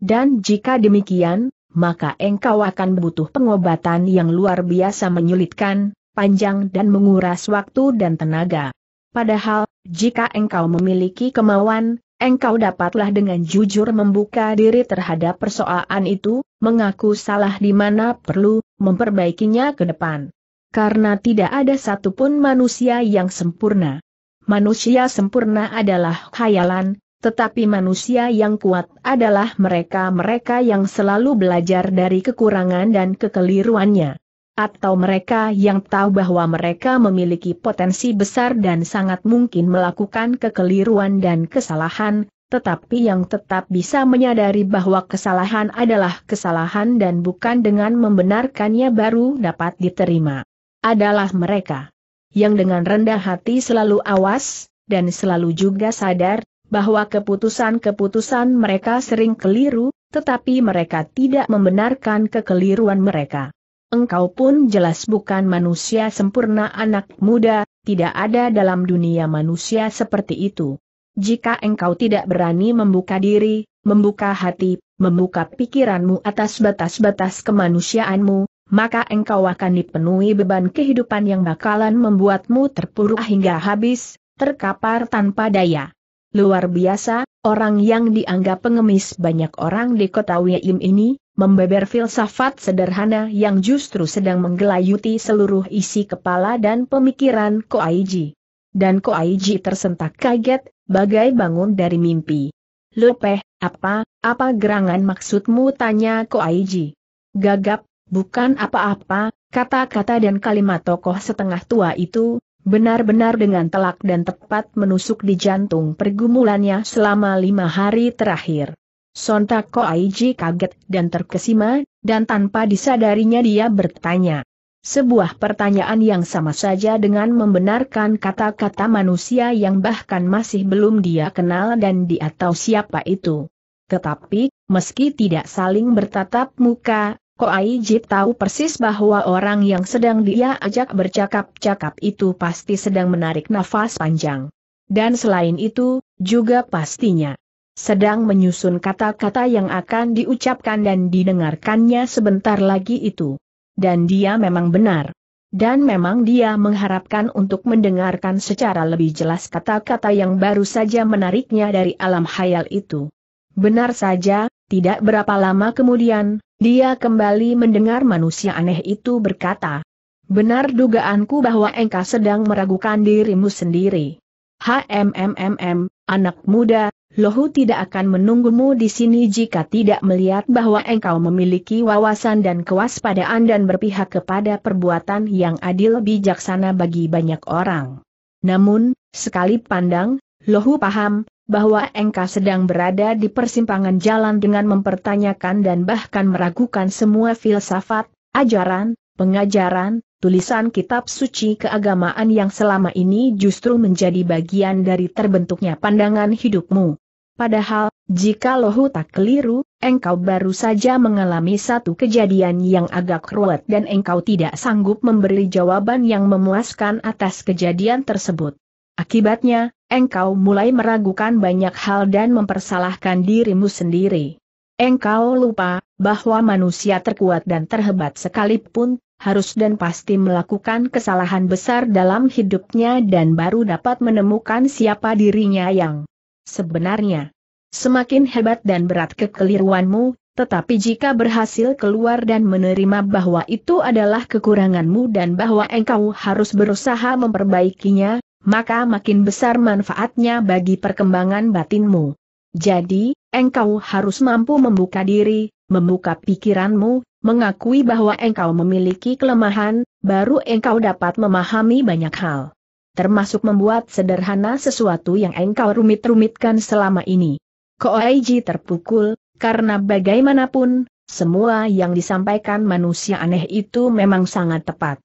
Dan jika demikian, maka engkau akan butuh pengobatan yang luar biasa menyulitkan, panjang dan menguras waktu dan tenaga. Padahal, jika engkau memiliki kemauan, engkau dapatlah dengan jujur membuka diri terhadap persoalan itu, mengaku salah di mana perlu, memperbaikinya ke depan karena tidak ada satupun manusia yang sempurna. Manusia sempurna adalah khayalan, tetapi manusia yang kuat adalah mereka-mereka yang selalu belajar dari kekurangan dan kekeliruannya. Atau mereka yang tahu bahwa mereka memiliki potensi besar dan sangat mungkin melakukan kekeliruan dan kesalahan, tetapi yang tetap bisa menyadari bahwa kesalahan adalah kesalahan dan bukan dengan membenarkannya baru dapat diterima adalah mereka. Yang dengan rendah hati selalu awas, dan selalu juga sadar, bahwa keputusan-keputusan mereka sering keliru, tetapi mereka tidak membenarkan kekeliruan mereka. Engkau pun jelas bukan manusia sempurna anak muda, tidak ada dalam dunia manusia seperti itu. Jika engkau tidak berani membuka diri, membuka hati, membuka pikiranmu atas batas-batas kemanusiaanmu, maka engkau akan dipenuhi beban kehidupan yang bakalan membuatmu terpuruk hingga habis, terkapar tanpa daya. Luar biasa, orang yang dianggap pengemis banyak orang di kota Wiyim ini, membeber filsafat sederhana yang justru sedang menggelayuti seluruh isi kepala dan pemikiran Ko Aiji. Dan Ko Aiji tersentak kaget, bagai bangun dari mimpi. Lepeh, apa, apa gerangan maksudmu tanya Ko Aiji. Gagap, Bukan apa-apa, kata-kata dan kalimat tokoh setengah tua itu, benar-benar dengan telak dan tepat menusuk di jantung pergumulannya selama lima hari terakhir. Sontak Koaiji kaget dan terkesima, dan tanpa disadarinya dia bertanya. Sebuah pertanyaan yang sama saja dengan membenarkan kata-kata manusia yang bahkan masih belum dia kenal dan dia tahu siapa itu. Tetapi, meski tidak saling bertatap muka, Koai Jip tahu persis bahwa orang yang sedang dia ajak bercakap-cakap itu pasti sedang menarik nafas panjang. Dan selain itu, juga pastinya sedang menyusun kata-kata yang akan diucapkan dan didengarkannya sebentar lagi itu. Dan dia memang benar. Dan memang dia mengharapkan untuk mendengarkan secara lebih jelas kata-kata yang baru saja menariknya dari alam hayal itu. Benar saja, tidak berapa lama kemudian, dia kembali mendengar manusia aneh itu berkata, Benar dugaanku bahwa engkau sedang meragukan dirimu sendiri. HMMMM, anak muda, Lohu tidak akan menunggumu di sini jika tidak melihat bahwa engkau memiliki wawasan dan kewaspadaan dan berpihak kepada perbuatan yang adil bijaksana bagi banyak orang. Namun, sekali pandang, Lohu paham, bahwa engkau sedang berada di persimpangan jalan dengan mempertanyakan dan bahkan meragukan semua filsafat, ajaran, pengajaran, tulisan kitab suci keagamaan yang selama ini justru menjadi bagian dari terbentuknya pandangan hidupmu. Padahal, jika lohu tak keliru, engkau baru saja mengalami satu kejadian yang agak ruwet dan engkau tidak sanggup memberi jawaban yang memuaskan atas kejadian tersebut. Akibatnya, engkau mulai meragukan banyak hal dan mempersalahkan dirimu sendiri. Engkau lupa bahwa manusia terkuat dan terhebat sekalipun harus dan pasti melakukan kesalahan besar dalam hidupnya dan baru dapat menemukan siapa dirinya yang sebenarnya. Semakin hebat dan berat kekeliruanmu, tetapi jika berhasil keluar dan menerima bahwa itu adalah kekuranganmu dan bahwa engkau harus berusaha memperbaikinya, maka makin besar manfaatnya bagi perkembangan batinmu. Jadi, engkau harus mampu membuka diri, membuka pikiranmu, mengakui bahwa engkau memiliki kelemahan, baru engkau dapat memahami banyak hal. Termasuk membuat sederhana sesuatu yang engkau rumit-rumitkan selama ini. Koaiji terpukul, karena bagaimanapun, semua yang disampaikan manusia aneh itu memang sangat tepat.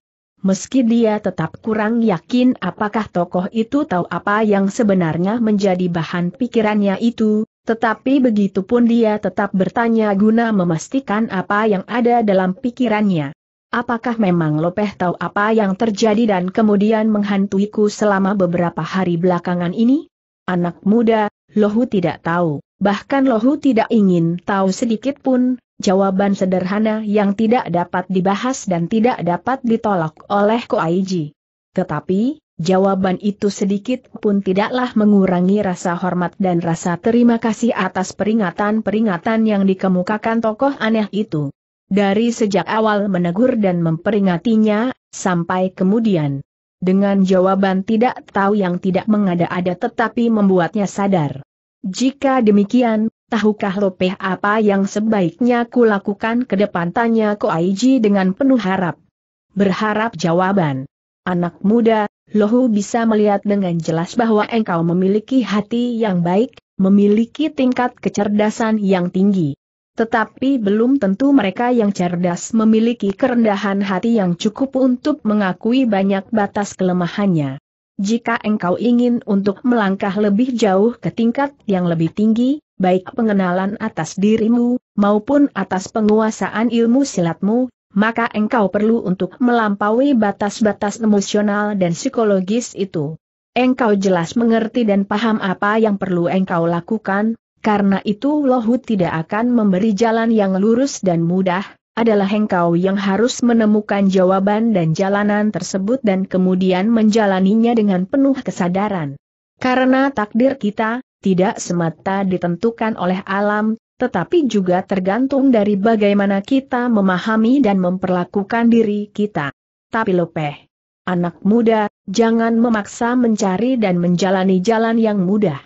Meski dia tetap kurang yakin apakah tokoh itu tahu apa yang sebenarnya menjadi bahan pikirannya itu, tetapi begitu pun dia tetap bertanya guna memastikan apa yang ada dalam pikirannya. Apakah memang Lopeh tahu apa yang terjadi dan kemudian menghantuiku selama beberapa hari belakangan ini? Anak muda, Lohu tidak tahu, bahkan Lohu tidak ingin tahu sedikit pun, jawaban sederhana yang tidak dapat dibahas dan tidak dapat ditolak oleh Koaiji. Tetapi, jawaban itu sedikit pun tidaklah mengurangi rasa hormat dan rasa terima kasih atas peringatan-peringatan yang dikemukakan tokoh aneh itu. Dari sejak awal menegur dan memperingatinya, sampai kemudian. Dengan jawaban tidak tahu yang tidak mengada-ada tetapi membuatnya sadar. Jika demikian, tahukah Lopeh apa yang sebaiknya kulakukan ke depan tanya Ko Aiji dengan penuh harap. Berharap jawaban. Anak muda, Lohu bisa melihat dengan jelas bahwa engkau memiliki hati yang baik, memiliki tingkat kecerdasan yang tinggi. Tetapi belum tentu mereka yang cerdas memiliki kerendahan hati yang cukup untuk mengakui banyak batas kelemahannya. Jika engkau ingin untuk melangkah lebih jauh ke tingkat yang lebih tinggi, baik pengenalan atas dirimu, maupun atas penguasaan ilmu silatmu, maka engkau perlu untuk melampaui batas-batas emosional dan psikologis itu. Engkau jelas mengerti dan paham apa yang perlu engkau lakukan, karena itu Lohut tidak akan memberi jalan yang lurus dan mudah, adalah engkau yang harus menemukan jawaban dan jalanan tersebut dan kemudian menjalaninya dengan penuh kesadaran. Karena takdir kita, tidak semata ditentukan oleh alam, tetapi juga tergantung dari bagaimana kita memahami dan memperlakukan diri kita. Tapi lopeh, anak muda, jangan memaksa mencari dan menjalani jalan yang mudah.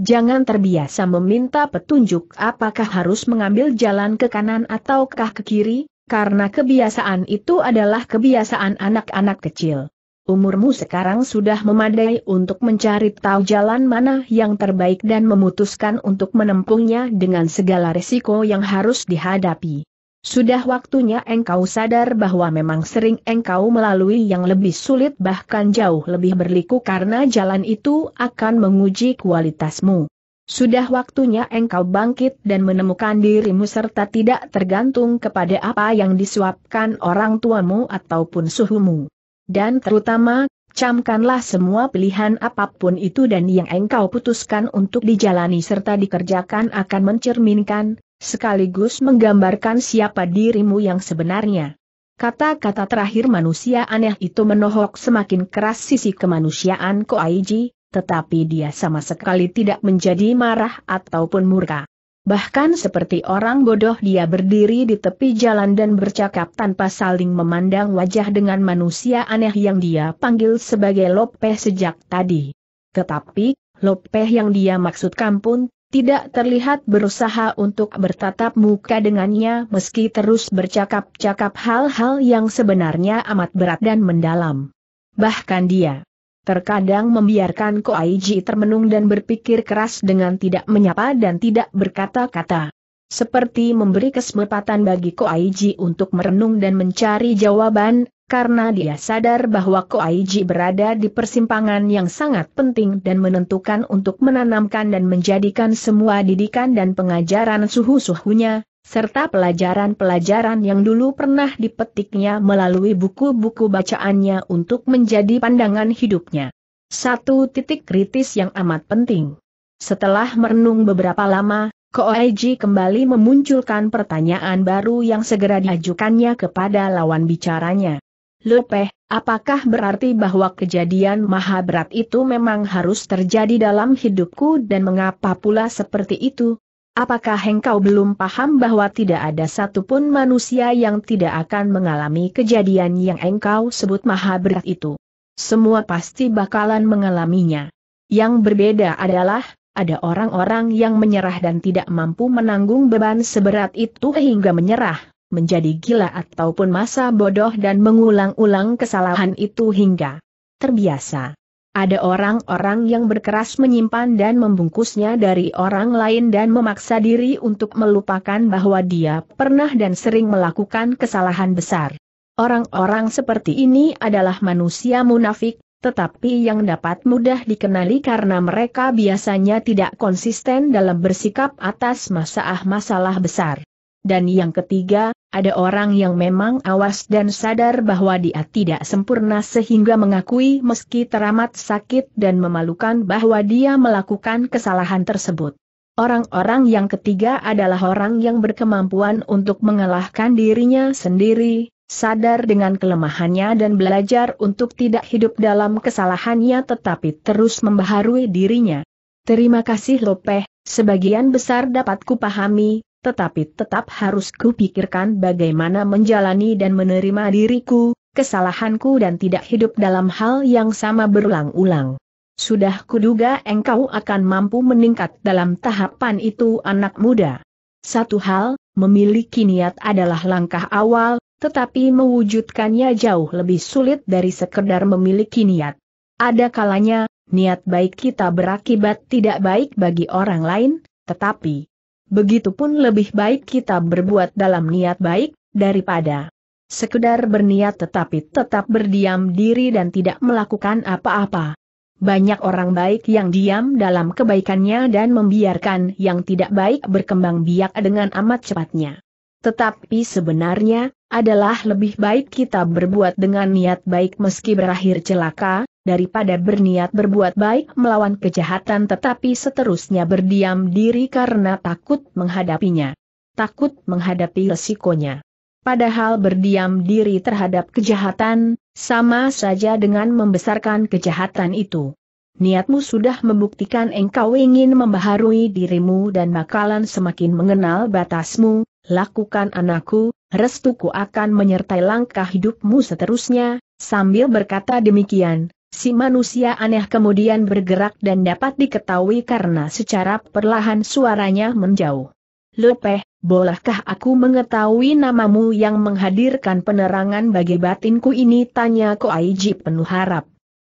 Jangan terbiasa meminta petunjuk apakah harus mengambil jalan ke kanan ataukah ke kiri, karena kebiasaan itu adalah kebiasaan anak-anak kecil. Umurmu sekarang sudah memadai untuk mencari tahu jalan mana yang terbaik dan memutuskan untuk menempuhnya dengan segala resiko yang harus dihadapi. Sudah waktunya engkau sadar bahwa memang sering engkau melalui yang lebih sulit bahkan jauh lebih berliku karena jalan itu akan menguji kualitasmu. Sudah waktunya engkau bangkit dan menemukan dirimu serta tidak tergantung kepada apa yang disuapkan orang tuamu ataupun suhumu. Dan terutama, camkanlah semua pilihan apapun itu dan yang engkau putuskan untuk dijalani serta dikerjakan akan mencerminkan, sekaligus menggambarkan siapa dirimu yang sebenarnya. Kata-kata terakhir manusia aneh itu menohok semakin keras sisi kemanusiaan Ko Aiji, tetapi dia sama sekali tidak menjadi marah ataupun murka. Bahkan seperti orang bodoh dia berdiri di tepi jalan dan bercakap tanpa saling memandang wajah dengan manusia aneh yang dia panggil sebagai Lopeh sejak tadi. Tetapi, Lopeh yang dia maksudkan pun tidak terlihat berusaha untuk bertatap muka dengannya meski terus bercakap-cakap hal-hal yang sebenarnya amat berat dan mendalam. Bahkan dia terkadang membiarkan Ko Koaiji termenung dan berpikir keras dengan tidak menyapa dan tidak berkata-kata. Seperti memberi kesempatan bagi Ko Koaiji untuk merenung dan mencari jawaban, karena dia sadar bahwa Ko Koaiji berada di persimpangan yang sangat penting dan menentukan untuk menanamkan dan menjadikan semua didikan dan pengajaran suhu-suhunya, serta pelajaran-pelajaran yang dulu pernah dipetiknya melalui buku-buku bacaannya untuk menjadi pandangan hidupnya. Satu titik kritis yang amat penting. Setelah merenung beberapa lama, Ko Koaiji kembali memunculkan pertanyaan baru yang segera diajukannya kepada lawan bicaranya. Lepeh, apakah berarti bahwa kejadian maha berat itu memang harus terjadi dalam hidupku dan mengapa pula seperti itu? Apakah engkau belum paham bahwa tidak ada satupun manusia yang tidak akan mengalami kejadian yang engkau sebut maha berat itu? Semua pasti bakalan mengalaminya. Yang berbeda adalah, ada orang-orang yang menyerah dan tidak mampu menanggung beban seberat itu hingga menyerah menjadi gila ataupun masa bodoh dan mengulang-ulang kesalahan itu hingga terbiasa. Ada orang-orang yang berkeras menyimpan dan membungkusnya dari orang lain dan memaksa diri untuk melupakan bahwa dia pernah dan sering melakukan kesalahan besar. Orang-orang seperti ini adalah manusia munafik, tetapi yang dapat mudah dikenali karena mereka biasanya tidak konsisten dalam bersikap atas masalah-masalah besar. Dan yang ketiga, ada orang yang memang awas dan sadar bahwa dia tidak sempurna sehingga mengakui meski teramat sakit dan memalukan bahwa dia melakukan kesalahan tersebut. Orang-orang yang ketiga adalah orang yang berkemampuan untuk mengalahkan dirinya sendiri, sadar dengan kelemahannya dan belajar untuk tidak hidup dalam kesalahannya tetapi terus membaharui dirinya. Terima kasih Lopeh, sebagian besar dapat kupahami, tetapi tetap harus kupikirkan bagaimana menjalani dan menerima diriku, kesalahanku dan tidak hidup dalam hal yang sama berulang-ulang. Sudah kuduga engkau akan mampu meningkat dalam tahapan itu anak muda. Satu hal, memiliki niat adalah langkah awal, tetapi mewujudkannya jauh lebih sulit dari sekedar memiliki niat. Ada kalanya, niat baik kita berakibat tidak baik bagi orang lain, tetapi Begitupun lebih baik kita berbuat dalam niat baik, daripada sekedar berniat tetapi tetap berdiam diri dan tidak melakukan apa-apa. Banyak orang baik yang diam dalam kebaikannya dan membiarkan yang tidak baik berkembang biak dengan amat cepatnya. Tetapi sebenarnya, adalah lebih baik kita berbuat dengan niat baik meski berakhir celaka, daripada berniat berbuat baik melawan kejahatan tetapi seterusnya berdiam diri karena takut menghadapinya. Takut menghadapi resikonya. Padahal berdiam diri terhadap kejahatan, sama saja dengan membesarkan kejahatan itu. Niatmu sudah membuktikan engkau ingin membaharui dirimu dan bakalan semakin mengenal batasmu, lakukan anakku, restuku akan menyertai langkah hidupmu seterusnya, sambil berkata demikian, si manusia aneh kemudian bergerak dan dapat diketahui karena secara perlahan suaranya menjauh. Lepeh, bolehkah aku mengetahui namamu yang menghadirkan penerangan bagi batinku ini? Tanya Koaiji penuh harap.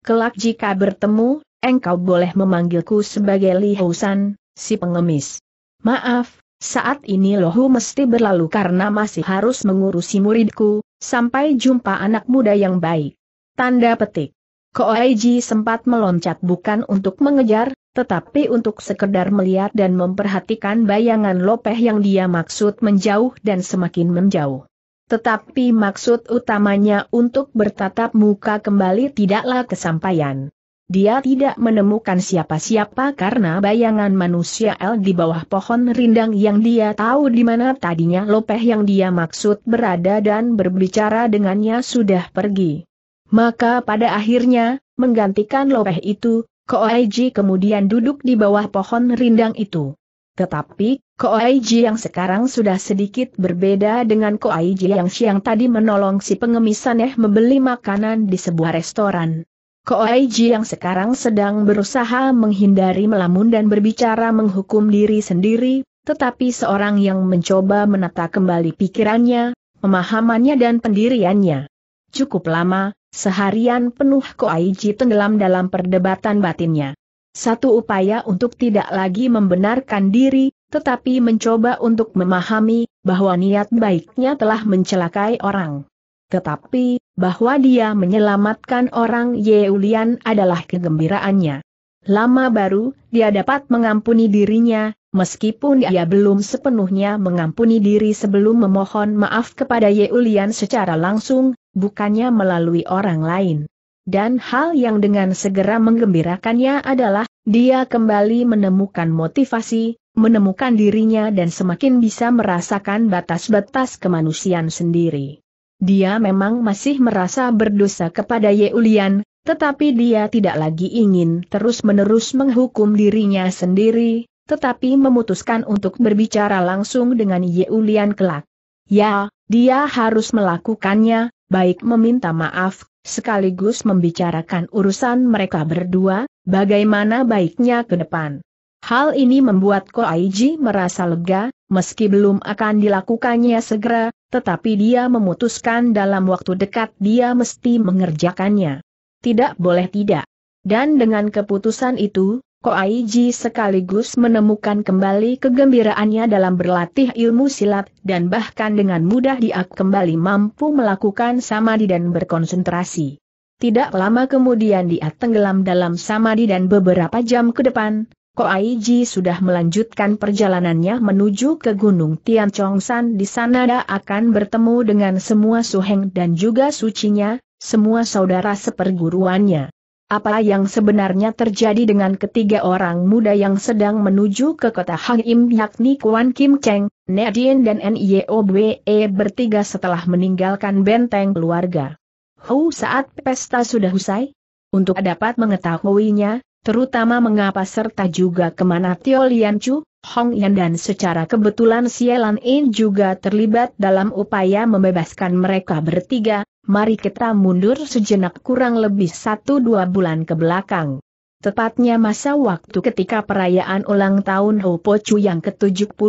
Kelak jika bertemu, engkau boleh memanggilku sebagai Li Housan, si pengemis. Maaf, saat ini lohu mesti berlalu karena masih harus mengurusi muridku, sampai jumpa anak muda yang baik. Tanda petik. Koeji sempat meloncat bukan untuk mengejar, tetapi untuk sekedar melihat dan memperhatikan bayangan Lopeh yang dia maksud menjauh dan semakin menjauh. Tetapi maksud utamanya untuk bertatap muka kembali tidaklah kesampaian. Dia tidak menemukan siapa-siapa karena bayangan manusia L di bawah pohon rindang yang dia tahu di mana tadinya Lopeh yang dia maksud berada dan berbicara dengannya sudah pergi. Maka pada akhirnya, menggantikan Lopeh itu, Koaiji kemudian duduk di bawah pohon rindang itu. Tetapi, Koaiji yang sekarang sudah sedikit berbeda dengan Koaiji yang siang tadi menolong si pengemisan eh membeli makanan di sebuah restoran. Koaiji yang sekarang sedang berusaha menghindari melamun dan berbicara menghukum diri sendiri, tetapi seorang yang mencoba menata kembali pikirannya, pemahamannya dan pendiriannya. Cukup lama, seharian penuh Koaiji tenggelam dalam perdebatan batinnya. Satu upaya untuk tidak lagi membenarkan diri, tetapi mencoba untuk memahami bahwa niat baiknya telah mencelakai orang. Tetapi, bahwa dia menyelamatkan orang Yeulian adalah kegembiraannya. Lama baru, dia dapat mengampuni dirinya, meskipun dia belum sepenuhnya mengampuni diri sebelum memohon maaf kepada Yeulian secara langsung, bukannya melalui orang lain. Dan hal yang dengan segera menggembirakannya adalah, dia kembali menemukan motivasi, menemukan dirinya dan semakin bisa merasakan batas-batas kemanusiaan sendiri. Dia memang masih merasa berdosa kepada Yeulian, tetapi dia tidak lagi ingin terus-menerus menghukum dirinya sendiri, tetapi memutuskan untuk berbicara langsung dengan Yeulian kelak. Ya, dia harus melakukannya, baik meminta maaf, sekaligus membicarakan urusan mereka berdua, bagaimana baiknya ke depan. Hal ini membuat Ko Aiji merasa lega, meski belum akan dilakukannya segera, tetapi dia memutuskan dalam waktu dekat dia mesti mengerjakannya. Tidak boleh tidak. Dan dengan keputusan itu, Ko Koaiji sekaligus menemukan kembali kegembiraannya dalam berlatih ilmu silat dan bahkan dengan mudah dia kembali mampu melakukan samadhi dan berkonsentrasi. Tidak lama kemudian dia tenggelam dalam samadhi dan beberapa jam ke depan, Ko Koaiji sudah melanjutkan perjalanannya menuju ke Gunung Tian Chongsan. Di sana dia akan bertemu dengan semua suheng dan juga sucinya, semua saudara seperguruannya. Apa yang sebenarnya terjadi dengan ketiga orang muda yang sedang menuju ke kota Hang Im yakni Kuan Kim Cheng, Nadine dan Nyeobwe bertiga setelah meninggalkan benteng keluarga. Hou saat pesta sudah usai? Untuk dapat mengetahuinya, terutama mengapa serta juga kemana Tio Lian Chu, Hong Yan dan secara kebetulan Sielan In juga terlibat dalam upaya membebaskan mereka bertiga, mari kita mundur sejenak kurang lebih satu dua bulan ke belakang. Tepatnya masa waktu ketika perayaan ulang tahun Ho Po Chu yang ke-75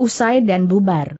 usai dan bubar.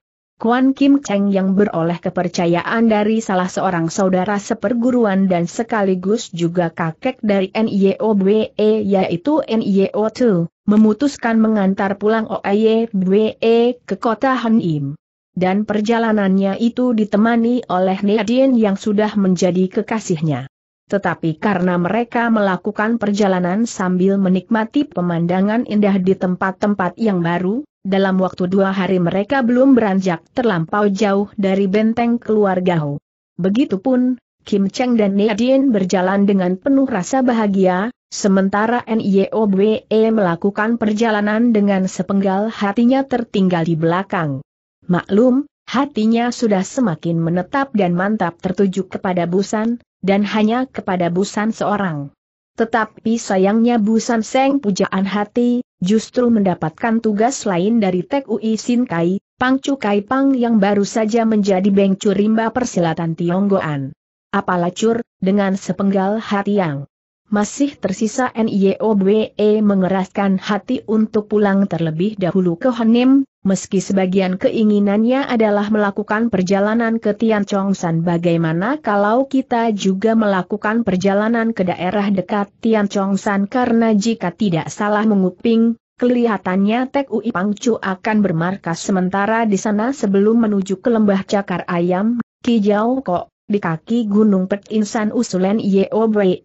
Kuan Kim Cheng yang beroleh kepercayaan dari salah seorang saudara seperguruan dan sekaligus juga kakek dari NIO e NIOBE yaitu NIO e Tu, e, memutuskan mengantar pulang OIBE ke kota Hanim. Dan perjalanannya itu ditemani oleh Nadine yang sudah menjadi kekasihnya. Tetapi karena mereka melakukan perjalanan sambil menikmati pemandangan indah di tempat-tempat yang baru, dalam waktu dua hari mereka belum beranjak terlampau jauh dari benteng keluarga Ho. Begitupun, Kim Cheng dan Nadine berjalan dengan penuh rasa bahagia, sementara NIOBE melakukan perjalanan dengan sepenggal hatinya tertinggal di belakang. Maklum, hatinya sudah semakin menetap dan mantap tertuju kepada Busan, dan hanya kepada Busan seorang. Tetapi sayangnya Busan Seng pujaan hati, justru mendapatkan tugas lain dari Tek Ui Sin Kai, Pang Chu Pang yang baru saja menjadi Beng Curimba persilatan Tionggoan. Apalacur, dengan sepenggal hati yang masih tersisa NIOBE mengeraskan hati untuk pulang terlebih dahulu ke Honim, meski sebagian keinginannya adalah melakukan perjalanan ke Tian Chongsan bagaimana kalau kita juga melakukan perjalanan ke daerah dekat Tian Chongsan karena jika tidak salah menguping, Kelihatannya Tek Ui Pangcu akan bermarkas sementara di sana sebelum menuju ke lembah Cakar Ayam, Kijau Kok, di kaki Gunung Pek Insan Usulen Yeobwe.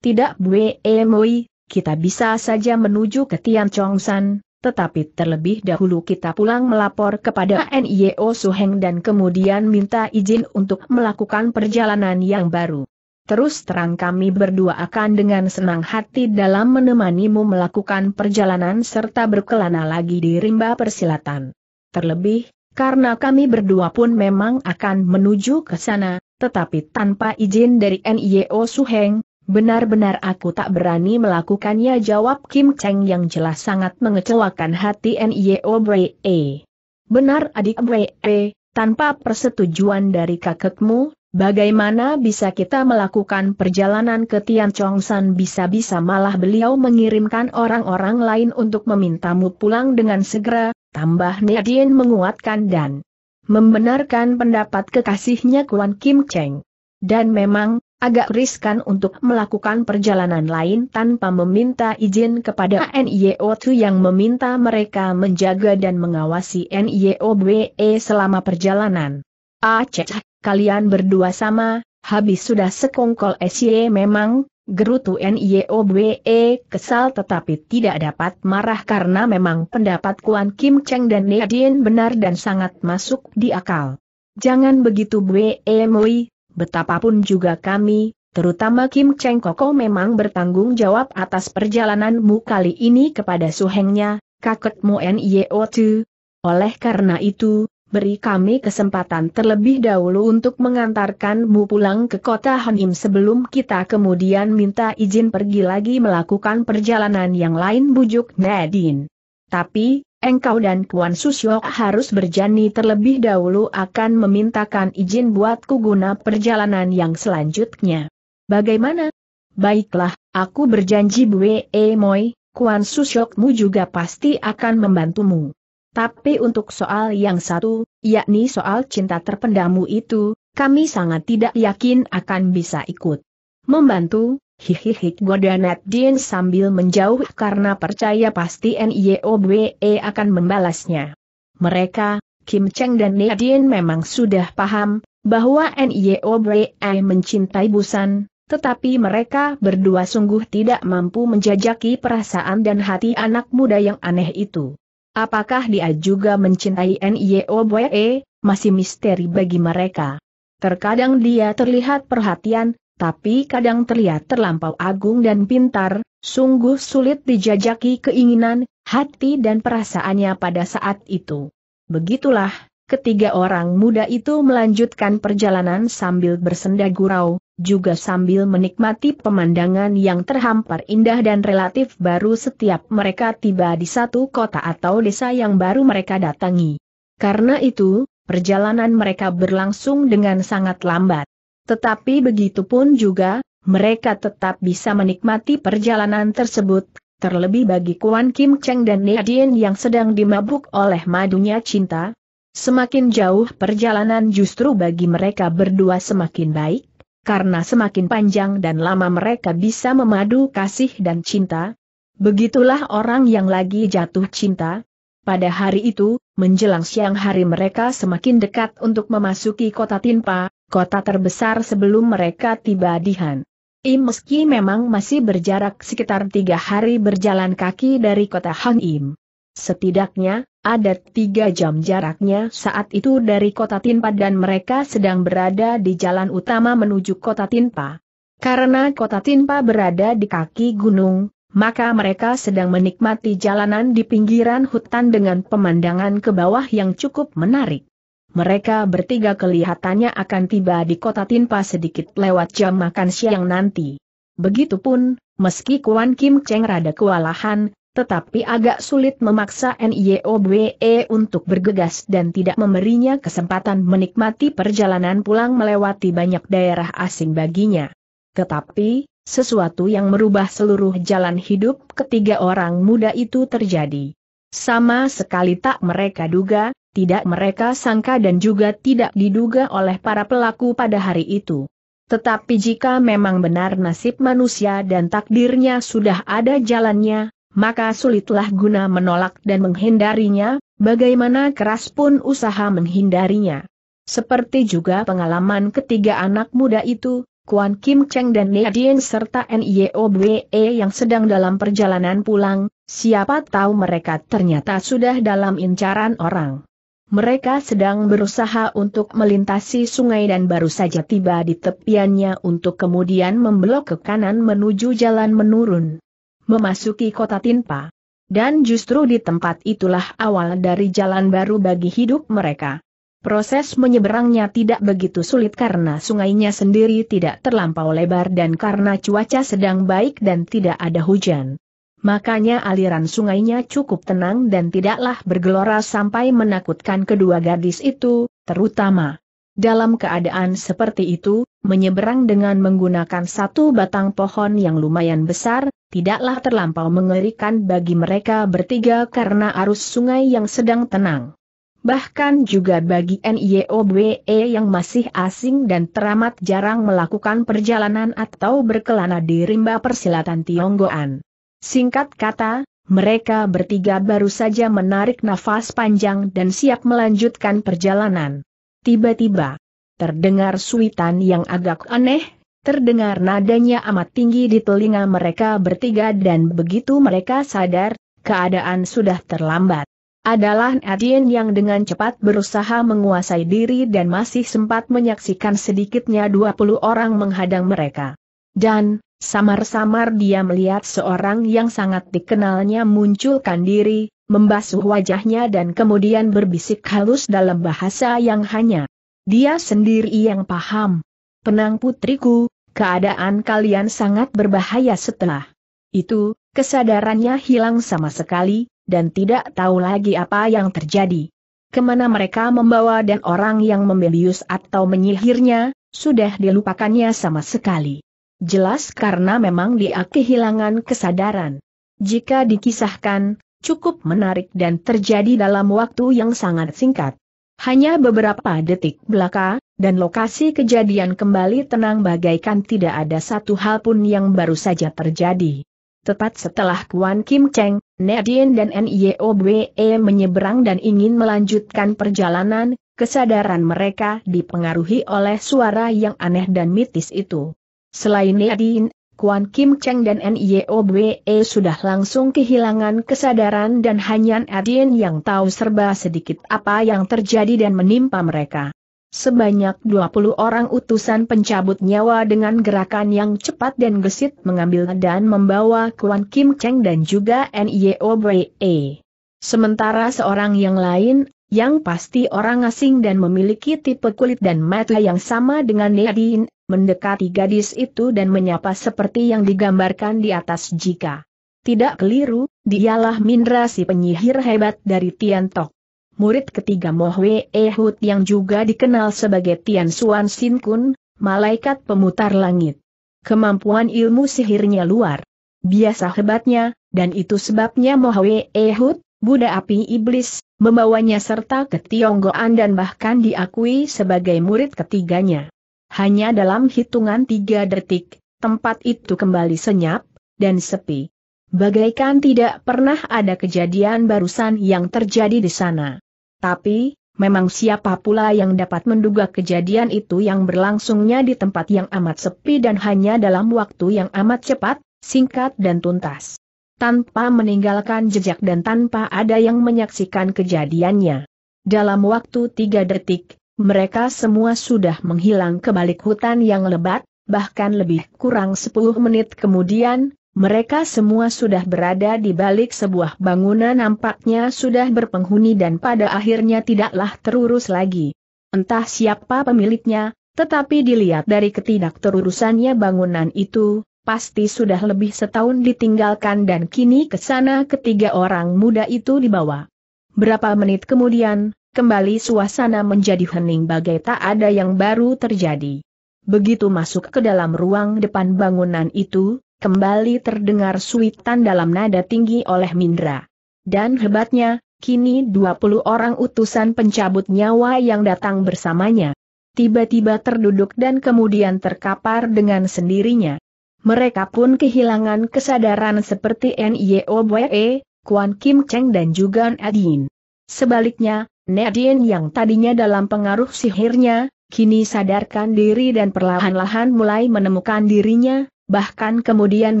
Tidak Bue Moi, kita bisa saja menuju ke Tian San, tetapi terlebih dahulu kita pulang melapor kepada NIO Suheng dan kemudian minta izin untuk melakukan perjalanan yang baru. Terus terang kami berdua akan dengan senang hati dalam menemanimu melakukan perjalanan serta berkelana lagi di rimba persilatan. Terlebih, karena kami berdua pun memang akan menuju ke sana, tetapi tanpa izin dari NIO Suheng, Benar-benar aku tak berani melakukannya jawab Kim Cheng yang jelas sangat mengecewakan hati N.Y.O. Bree. Benar adik Bree, tanpa persetujuan dari kakekmu, bagaimana bisa kita melakukan perjalanan ke Tian Chongsan bisa-bisa malah beliau mengirimkan orang-orang lain untuk memintamu pulang dengan segera, tambah Nadine menguatkan dan membenarkan pendapat kekasihnya Kuan Kim Cheng. Dan memang, agak riskan untuk melakukan perjalanan lain tanpa meminta izin kepada NIO2 yang meminta mereka menjaga dan mengawasi NIO NIOBE selama perjalanan. Aceh, ah, kalian berdua sama, habis sudah sekongkol SIE memang, gerutu NIO NIOBE kesal tetapi tidak dapat marah karena memang pendapat Kuan Kim Cheng dan Nadine benar dan sangat masuk di akal. Jangan begitu Bwe Mui, betapapun juga kami, terutama Kim Cheng Koko memang bertanggung jawab atas perjalananmu kali ini kepada suhengnya, kakekmu N.Y.O.T. Oleh karena itu, beri kami kesempatan terlebih dahulu untuk mengantarkanmu pulang ke kota Hanim sebelum kita kemudian minta izin pergi lagi melakukan perjalanan yang lain bujuk Nadine. Tapi, engkau dan Kuan Susyok harus berjani terlebih dahulu akan memintakan izin buatku guna perjalanan yang selanjutnya. Bagaimana? Baiklah, aku berjanji Bwe e Moi, Kuan Susyokmu juga pasti akan membantumu. Tapi untuk soal yang satu, yakni soal cinta terpendamu itu, kami sangat tidak yakin akan bisa ikut membantu, Hihihi Godanat Din sambil menjauh karena percaya pasti NIOBE akan membalasnya. Mereka, Kim Cheng dan Nadine memang sudah paham, bahwa NIOBE mencintai Busan, tetapi mereka berdua sungguh tidak mampu menjajaki perasaan dan hati anak muda yang aneh itu. Apakah dia juga mencintai NIOBE, masih misteri bagi mereka. Terkadang dia terlihat perhatian, tapi kadang terlihat terlampau agung dan pintar, sungguh sulit dijajaki keinginan, hati dan perasaannya pada saat itu. Begitulah, ketiga orang muda itu melanjutkan perjalanan sambil bersenda gurau, juga sambil menikmati pemandangan yang terhampar indah dan relatif baru setiap mereka tiba di satu kota atau desa yang baru mereka datangi. Karena itu, perjalanan mereka berlangsung dengan sangat lambat. Tetapi begitupun juga, mereka tetap bisa menikmati perjalanan tersebut, terlebih bagi Kuan Kim Cheng dan Nadine yang sedang dimabuk oleh madunya cinta. Semakin jauh perjalanan justru bagi mereka berdua semakin baik, karena semakin panjang dan lama mereka bisa memadu kasih dan cinta. Begitulah orang yang lagi jatuh cinta. Pada hari itu, menjelang siang hari mereka semakin dekat untuk memasuki kota Tinpa, kota terbesar sebelum mereka tiba di Han. I meski memang masih berjarak sekitar tiga hari berjalan kaki dari kota Han Im. Setidaknya, ada tiga jam jaraknya saat itu dari kota Tinpa dan mereka sedang berada di jalan utama menuju kota Tinpa. Karena kota Tinpa berada di kaki gunung, maka mereka sedang menikmati jalanan di pinggiran hutan dengan pemandangan ke bawah yang cukup menarik. Mereka bertiga kelihatannya akan tiba di kota Tinpa sedikit lewat jam makan siang nanti. Begitupun, meski Kuan Kim Cheng rada kewalahan, tetapi agak sulit memaksa NIOBE untuk bergegas dan tidak memberinya kesempatan menikmati perjalanan pulang melewati banyak daerah asing baginya. Tetapi, sesuatu yang merubah seluruh jalan hidup ketiga orang muda itu terjadi. Sama sekali tak mereka duga, tidak mereka sangka dan juga tidak diduga oleh para pelaku pada hari itu. Tetapi jika memang benar nasib manusia dan takdirnya sudah ada jalannya, maka sulitlah guna menolak dan menghindarinya, bagaimana keras pun usaha menghindarinya. Seperti juga pengalaman ketiga anak muda itu, Kuan Kim Cheng dan Dien serta Niobwe yang sedang dalam perjalanan pulang, siapa tahu mereka ternyata sudah dalam incaran orang. Mereka sedang berusaha untuk melintasi sungai dan baru saja tiba di tepiannya untuk kemudian membelok ke kanan menuju jalan menurun. Memasuki kota Tinpa. Dan justru di tempat itulah awal dari jalan baru bagi hidup mereka. Proses menyeberangnya tidak begitu sulit karena sungainya sendiri tidak terlampau lebar dan karena cuaca sedang baik dan tidak ada hujan. Makanya aliran sungainya cukup tenang dan tidaklah bergelora sampai menakutkan kedua gadis itu, terutama. Dalam keadaan seperti itu, menyeberang dengan menggunakan satu batang pohon yang lumayan besar, tidaklah terlampau mengerikan bagi mereka bertiga karena arus sungai yang sedang tenang. Bahkan juga bagi NIOBE yang masih asing dan teramat jarang melakukan perjalanan atau berkelana di rimba persilatan Tionggoan. Singkat kata, mereka bertiga baru saja menarik nafas panjang dan siap melanjutkan perjalanan. Tiba-tiba, terdengar suitan yang agak aneh, terdengar nadanya amat tinggi di telinga mereka bertiga dan begitu mereka sadar, keadaan sudah terlambat. Adalah Adien yang dengan cepat berusaha menguasai diri dan masih sempat menyaksikan sedikitnya 20 orang menghadang mereka. Dan, Samar-samar dia melihat seorang yang sangat dikenalnya munculkan diri, membasuh wajahnya dan kemudian berbisik halus dalam bahasa yang hanya dia sendiri yang paham. Penang putriku, keadaan kalian sangat berbahaya setelah itu, kesadarannya hilang sama sekali, dan tidak tahu lagi apa yang terjadi. Kemana mereka membawa dan orang yang membius atau menyihirnya, sudah dilupakannya sama sekali. Jelas karena memang dia kehilangan kesadaran. Jika dikisahkan, cukup menarik dan terjadi dalam waktu yang sangat singkat. Hanya beberapa detik belaka, dan lokasi kejadian kembali tenang bagaikan tidak ada satu hal pun yang baru saja terjadi. Tepat setelah Kwan Kim Cheng, Nadine dan NIOBE menyeberang dan ingin melanjutkan perjalanan, kesadaran mereka dipengaruhi oleh suara yang aneh dan mitis itu. Selain Yadin, Kwan Kim Cheng dan NIOBE sudah langsung kehilangan kesadaran dan hanya Adin yang tahu serba sedikit apa yang terjadi dan menimpa mereka. Sebanyak 20 orang utusan pencabut nyawa dengan gerakan yang cepat dan gesit mengambil dan membawa Kwan Kim Cheng dan juga NIOBE. Sementara seorang yang lain, yang pasti orang asing dan memiliki tipe kulit dan mata yang sama dengan Nadine, mendekati gadis itu dan menyapa seperti yang digambarkan di atas jika. Tidak keliru, dialah Mindra si penyihir hebat dari Tiantok. Murid ketiga Mohwe Ehud yang juga dikenal sebagai Tian Suan Sin Kun, malaikat pemutar langit. Kemampuan ilmu sihirnya luar biasa hebatnya, dan itu sebabnya Mohwe Ehud, Buddha api iblis, membawanya serta ke Tionggoan dan bahkan diakui sebagai murid ketiganya. Hanya dalam hitungan tiga detik, tempat itu kembali senyap, dan sepi. Bagaikan tidak pernah ada kejadian barusan yang terjadi di sana. Tapi, memang siapa pula yang dapat menduga kejadian itu yang berlangsungnya di tempat yang amat sepi dan hanya dalam waktu yang amat cepat, singkat dan tuntas tanpa meninggalkan jejak dan tanpa ada yang menyaksikan kejadiannya. Dalam waktu tiga detik, mereka semua sudah menghilang ke balik hutan yang lebat, bahkan lebih kurang sepuluh menit kemudian, mereka semua sudah berada di balik sebuah bangunan nampaknya sudah berpenghuni dan pada akhirnya tidaklah terurus lagi. Entah siapa pemiliknya, tetapi dilihat dari ketidakterurusannya bangunan itu, pasti sudah lebih setahun ditinggalkan dan kini ke sana ketiga orang muda itu dibawa. Berapa menit kemudian, kembali suasana menjadi hening bagai tak ada yang baru terjadi. Begitu masuk ke dalam ruang depan bangunan itu, kembali terdengar suitan dalam nada tinggi oleh Mindra. Dan hebatnya, kini 20 orang utusan pencabut nyawa yang datang bersamanya. Tiba-tiba terduduk dan kemudian terkapar dengan sendirinya mereka pun kehilangan kesadaran seperti Nio Boe, Kwan Kim Cheng dan juga Nadine. Sebaliknya, Nadine yang tadinya dalam pengaruh sihirnya, kini sadarkan diri dan perlahan-lahan mulai menemukan dirinya, bahkan kemudian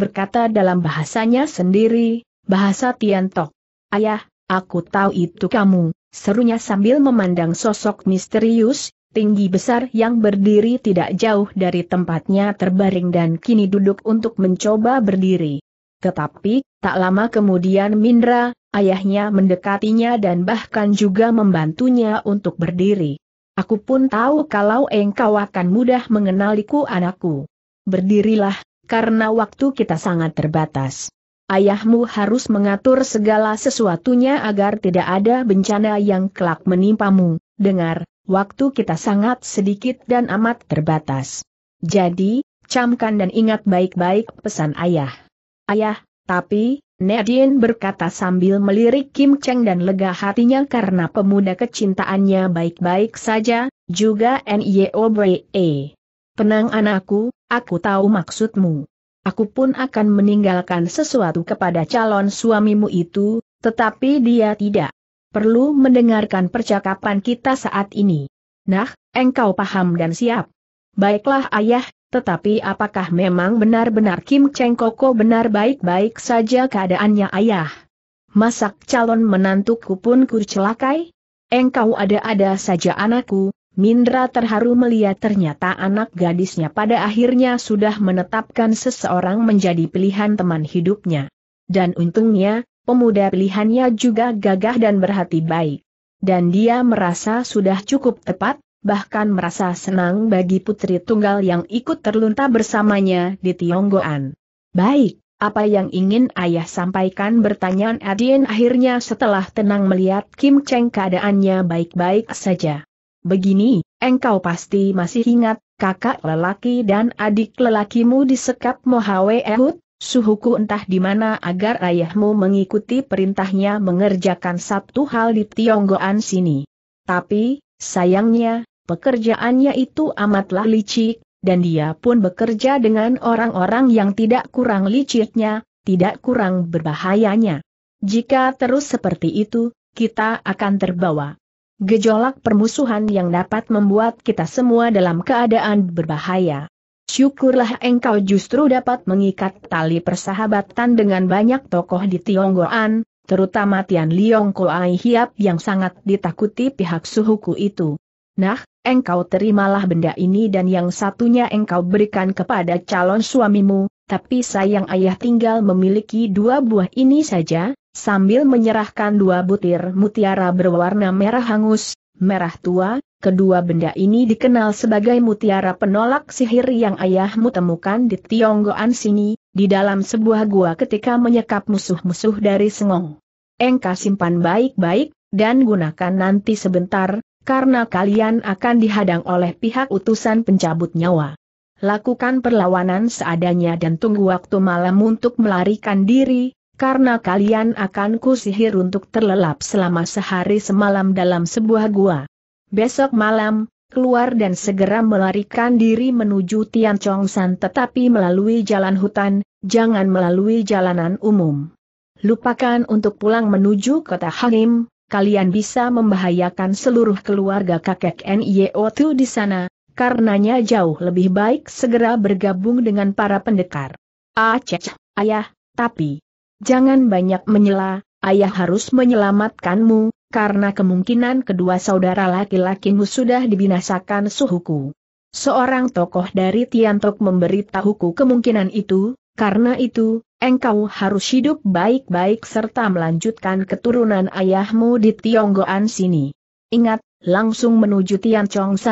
berkata dalam bahasanya sendiri, bahasa Tiantok. Ayah, aku tahu itu kamu, serunya sambil memandang sosok misterius, tinggi besar yang berdiri tidak jauh dari tempatnya terbaring dan kini duduk untuk mencoba berdiri. Tetapi, tak lama kemudian Mindra, ayahnya mendekatinya dan bahkan juga membantunya untuk berdiri. Aku pun tahu kalau engkau akan mudah mengenaliku anakku. Berdirilah, karena waktu kita sangat terbatas. Ayahmu harus mengatur segala sesuatunya agar tidak ada bencana yang kelak menimpamu. Dengar, waktu kita sangat sedikit dan amat terbatas. Jadi, camkan dan ingat baik-baik pesan ayah. Ayah, tapi, Nadine berkata sambil melirik Kim Cheng dan lega hatinya karena pemuda kecintaannya baik-baik saja, juga N.Y.O.B.E. eh, Tenang anakku, aku tahu maksudmu. Aku pun akan meninggalkan sesuatu kepada calon suamimu itu, tetapi dia tidak perlu mendengarkan percakapan kita saat ini. Nah, engkau paham dan siap. Baiklah ayah, tetapi apakah memang benar-benar Kim Cheng Koko benar baik-baik saja keadaannya ayah? Masak calon menantuku pun kurcelakai? Engkau ada-ada saja anakku, Mindra terharu melihat ternyata anak gadisnya pada akhirnya sudah menetapkan seseorang menjadi pilihan teman hidupnya. Dan untungnya, pemuda pilihannya juga gagah dan berhati baik. Dan dia merasa sudah cukup tepat, bahkan merasa senang bagi putri tunggal yang ikut terlunta bersamanya di Tionggoan. Baik, apa yang ingin ayah sampaikan bertanya Adin akhirnya setelah tenang melihat Kim Cheng keadaannya baik-baik saja. Begini, engkau pasti masih ingat, kakak lelaki dan adik lelakimu disekap Mohawe Ehud, Suhuku entah di mana agar ayahmu mengikuti perintahnya mengerjakan satu hal di Tionggoan sini. Tapi, sayangnya, pekerjaannya itu amatlah licik, dan dia pun bekerja dengan orang-orang yang tidak kurang liciknya, tidak kurang berbahayanya. Jika terus seperti itu, kita akan terbawa. Gejolak permusuhan yang dapat membuat kita semua dalam keadaan berbahaya. Syukurlah engkau justru dapat mengikat tali persahabatan dengan banyak tokoh di Tionggoan, terutama Tian Liong Koai Hiap yang sangat ditakuti pihak suhuku itu. Nah, engkau terimalah benda ini dan yang satunya engkau berikan kepada calon suamimu, tapi sayang ayah tinggal memiliki dua buah ini saja, sambil menyerahkan dua butir mutiara berwarna merah hangus, merah tua, kedua benda ini dikenal sebagai mutiara penolak sihir yang ayahmu temukan di Tionggoan sini, di dalam sebuah gua ketika menyekap musuh-musuh dari Sengong. Engka simpan baik-baik, dan gunakan nanti sebentar, karena kalian akan dihadang oleh pihak utusan pencabut nyawa. Lakukan perlawanan seadanya dan tunggu waktu malam untuk melarikan diri, karena kalian akan kusihir untuk terlelap selama sehari semalam dalam sebuah gua. Besok malam, keluar dan segera melarikan diri menuju Tian Chong San tetapi melalui jalan hutan, jangan melalui jalanan umum. Lupakan untuk pulang menuju kota Hangim, kalian bisa membahayakan seluruh keluarga kakek NIO Tu di sana, karenanya jauh lebih baik segera bergabung dengan para pendekar. Aceh, ah, ayah, tapi, Jangan banyak menyela, ayah harus menyelamatkanmu, karena kemungkinan kedua saudara laki-lakimu sudah dibinasakan suhuku. Seorang tokoh dari Tiantok memberitahuku kemungkinan itu, karena itu, engkau harus hidup baik-baik serta melanjutkan keturunan ayahmu di Tionggoan sini. Ingat, langsung menuju Tian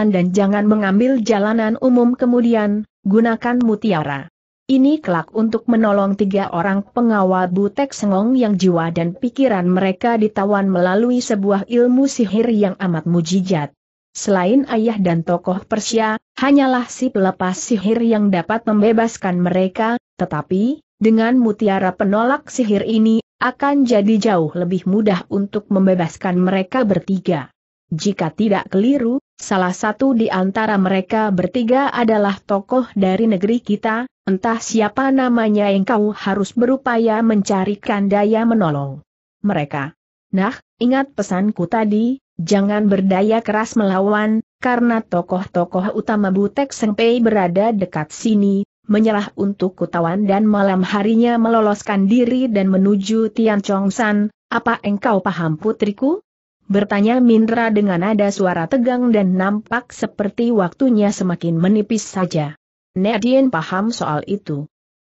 dan jangan mengambil jalanan umum kemudian, gunakan mutiara. Ini kelak untuk menolong tiga orang pengawal Butek Sengong yang jiwa dan pikiran mereka ditawan melalui sebuah ilmu sihir yang amat mujijat. Selain ayah dan tokoh Persia, hanyalah si pelepas sihir yang dapat membebaskan mereka, tetapi, dengan mutiara penolak sihir ini, akan jadi jauh lebih mudah untuk membebaskan mereka bertiga. Jika tidak keliru, Salah satu di antara mereka bertiga adalah tokoh dari negeri kita, entah siapa namanya engkau harus berupaya mencarikan daya menolong mereka. Nah, ingat pesanku tadi, jangan berdaya keras melawan, karena tokoh-tokoh utama Butek Sengpei berada dekat sini, menyerah untuk kutawan dan malam harinya meloloskan diri dan menuju Tian Chong San, apa engkau paham putriku? Bertanya Mindra dengan nada suara tegang dan nampak seperti waktunya semakin menipis saja. Nadine paham soal itu.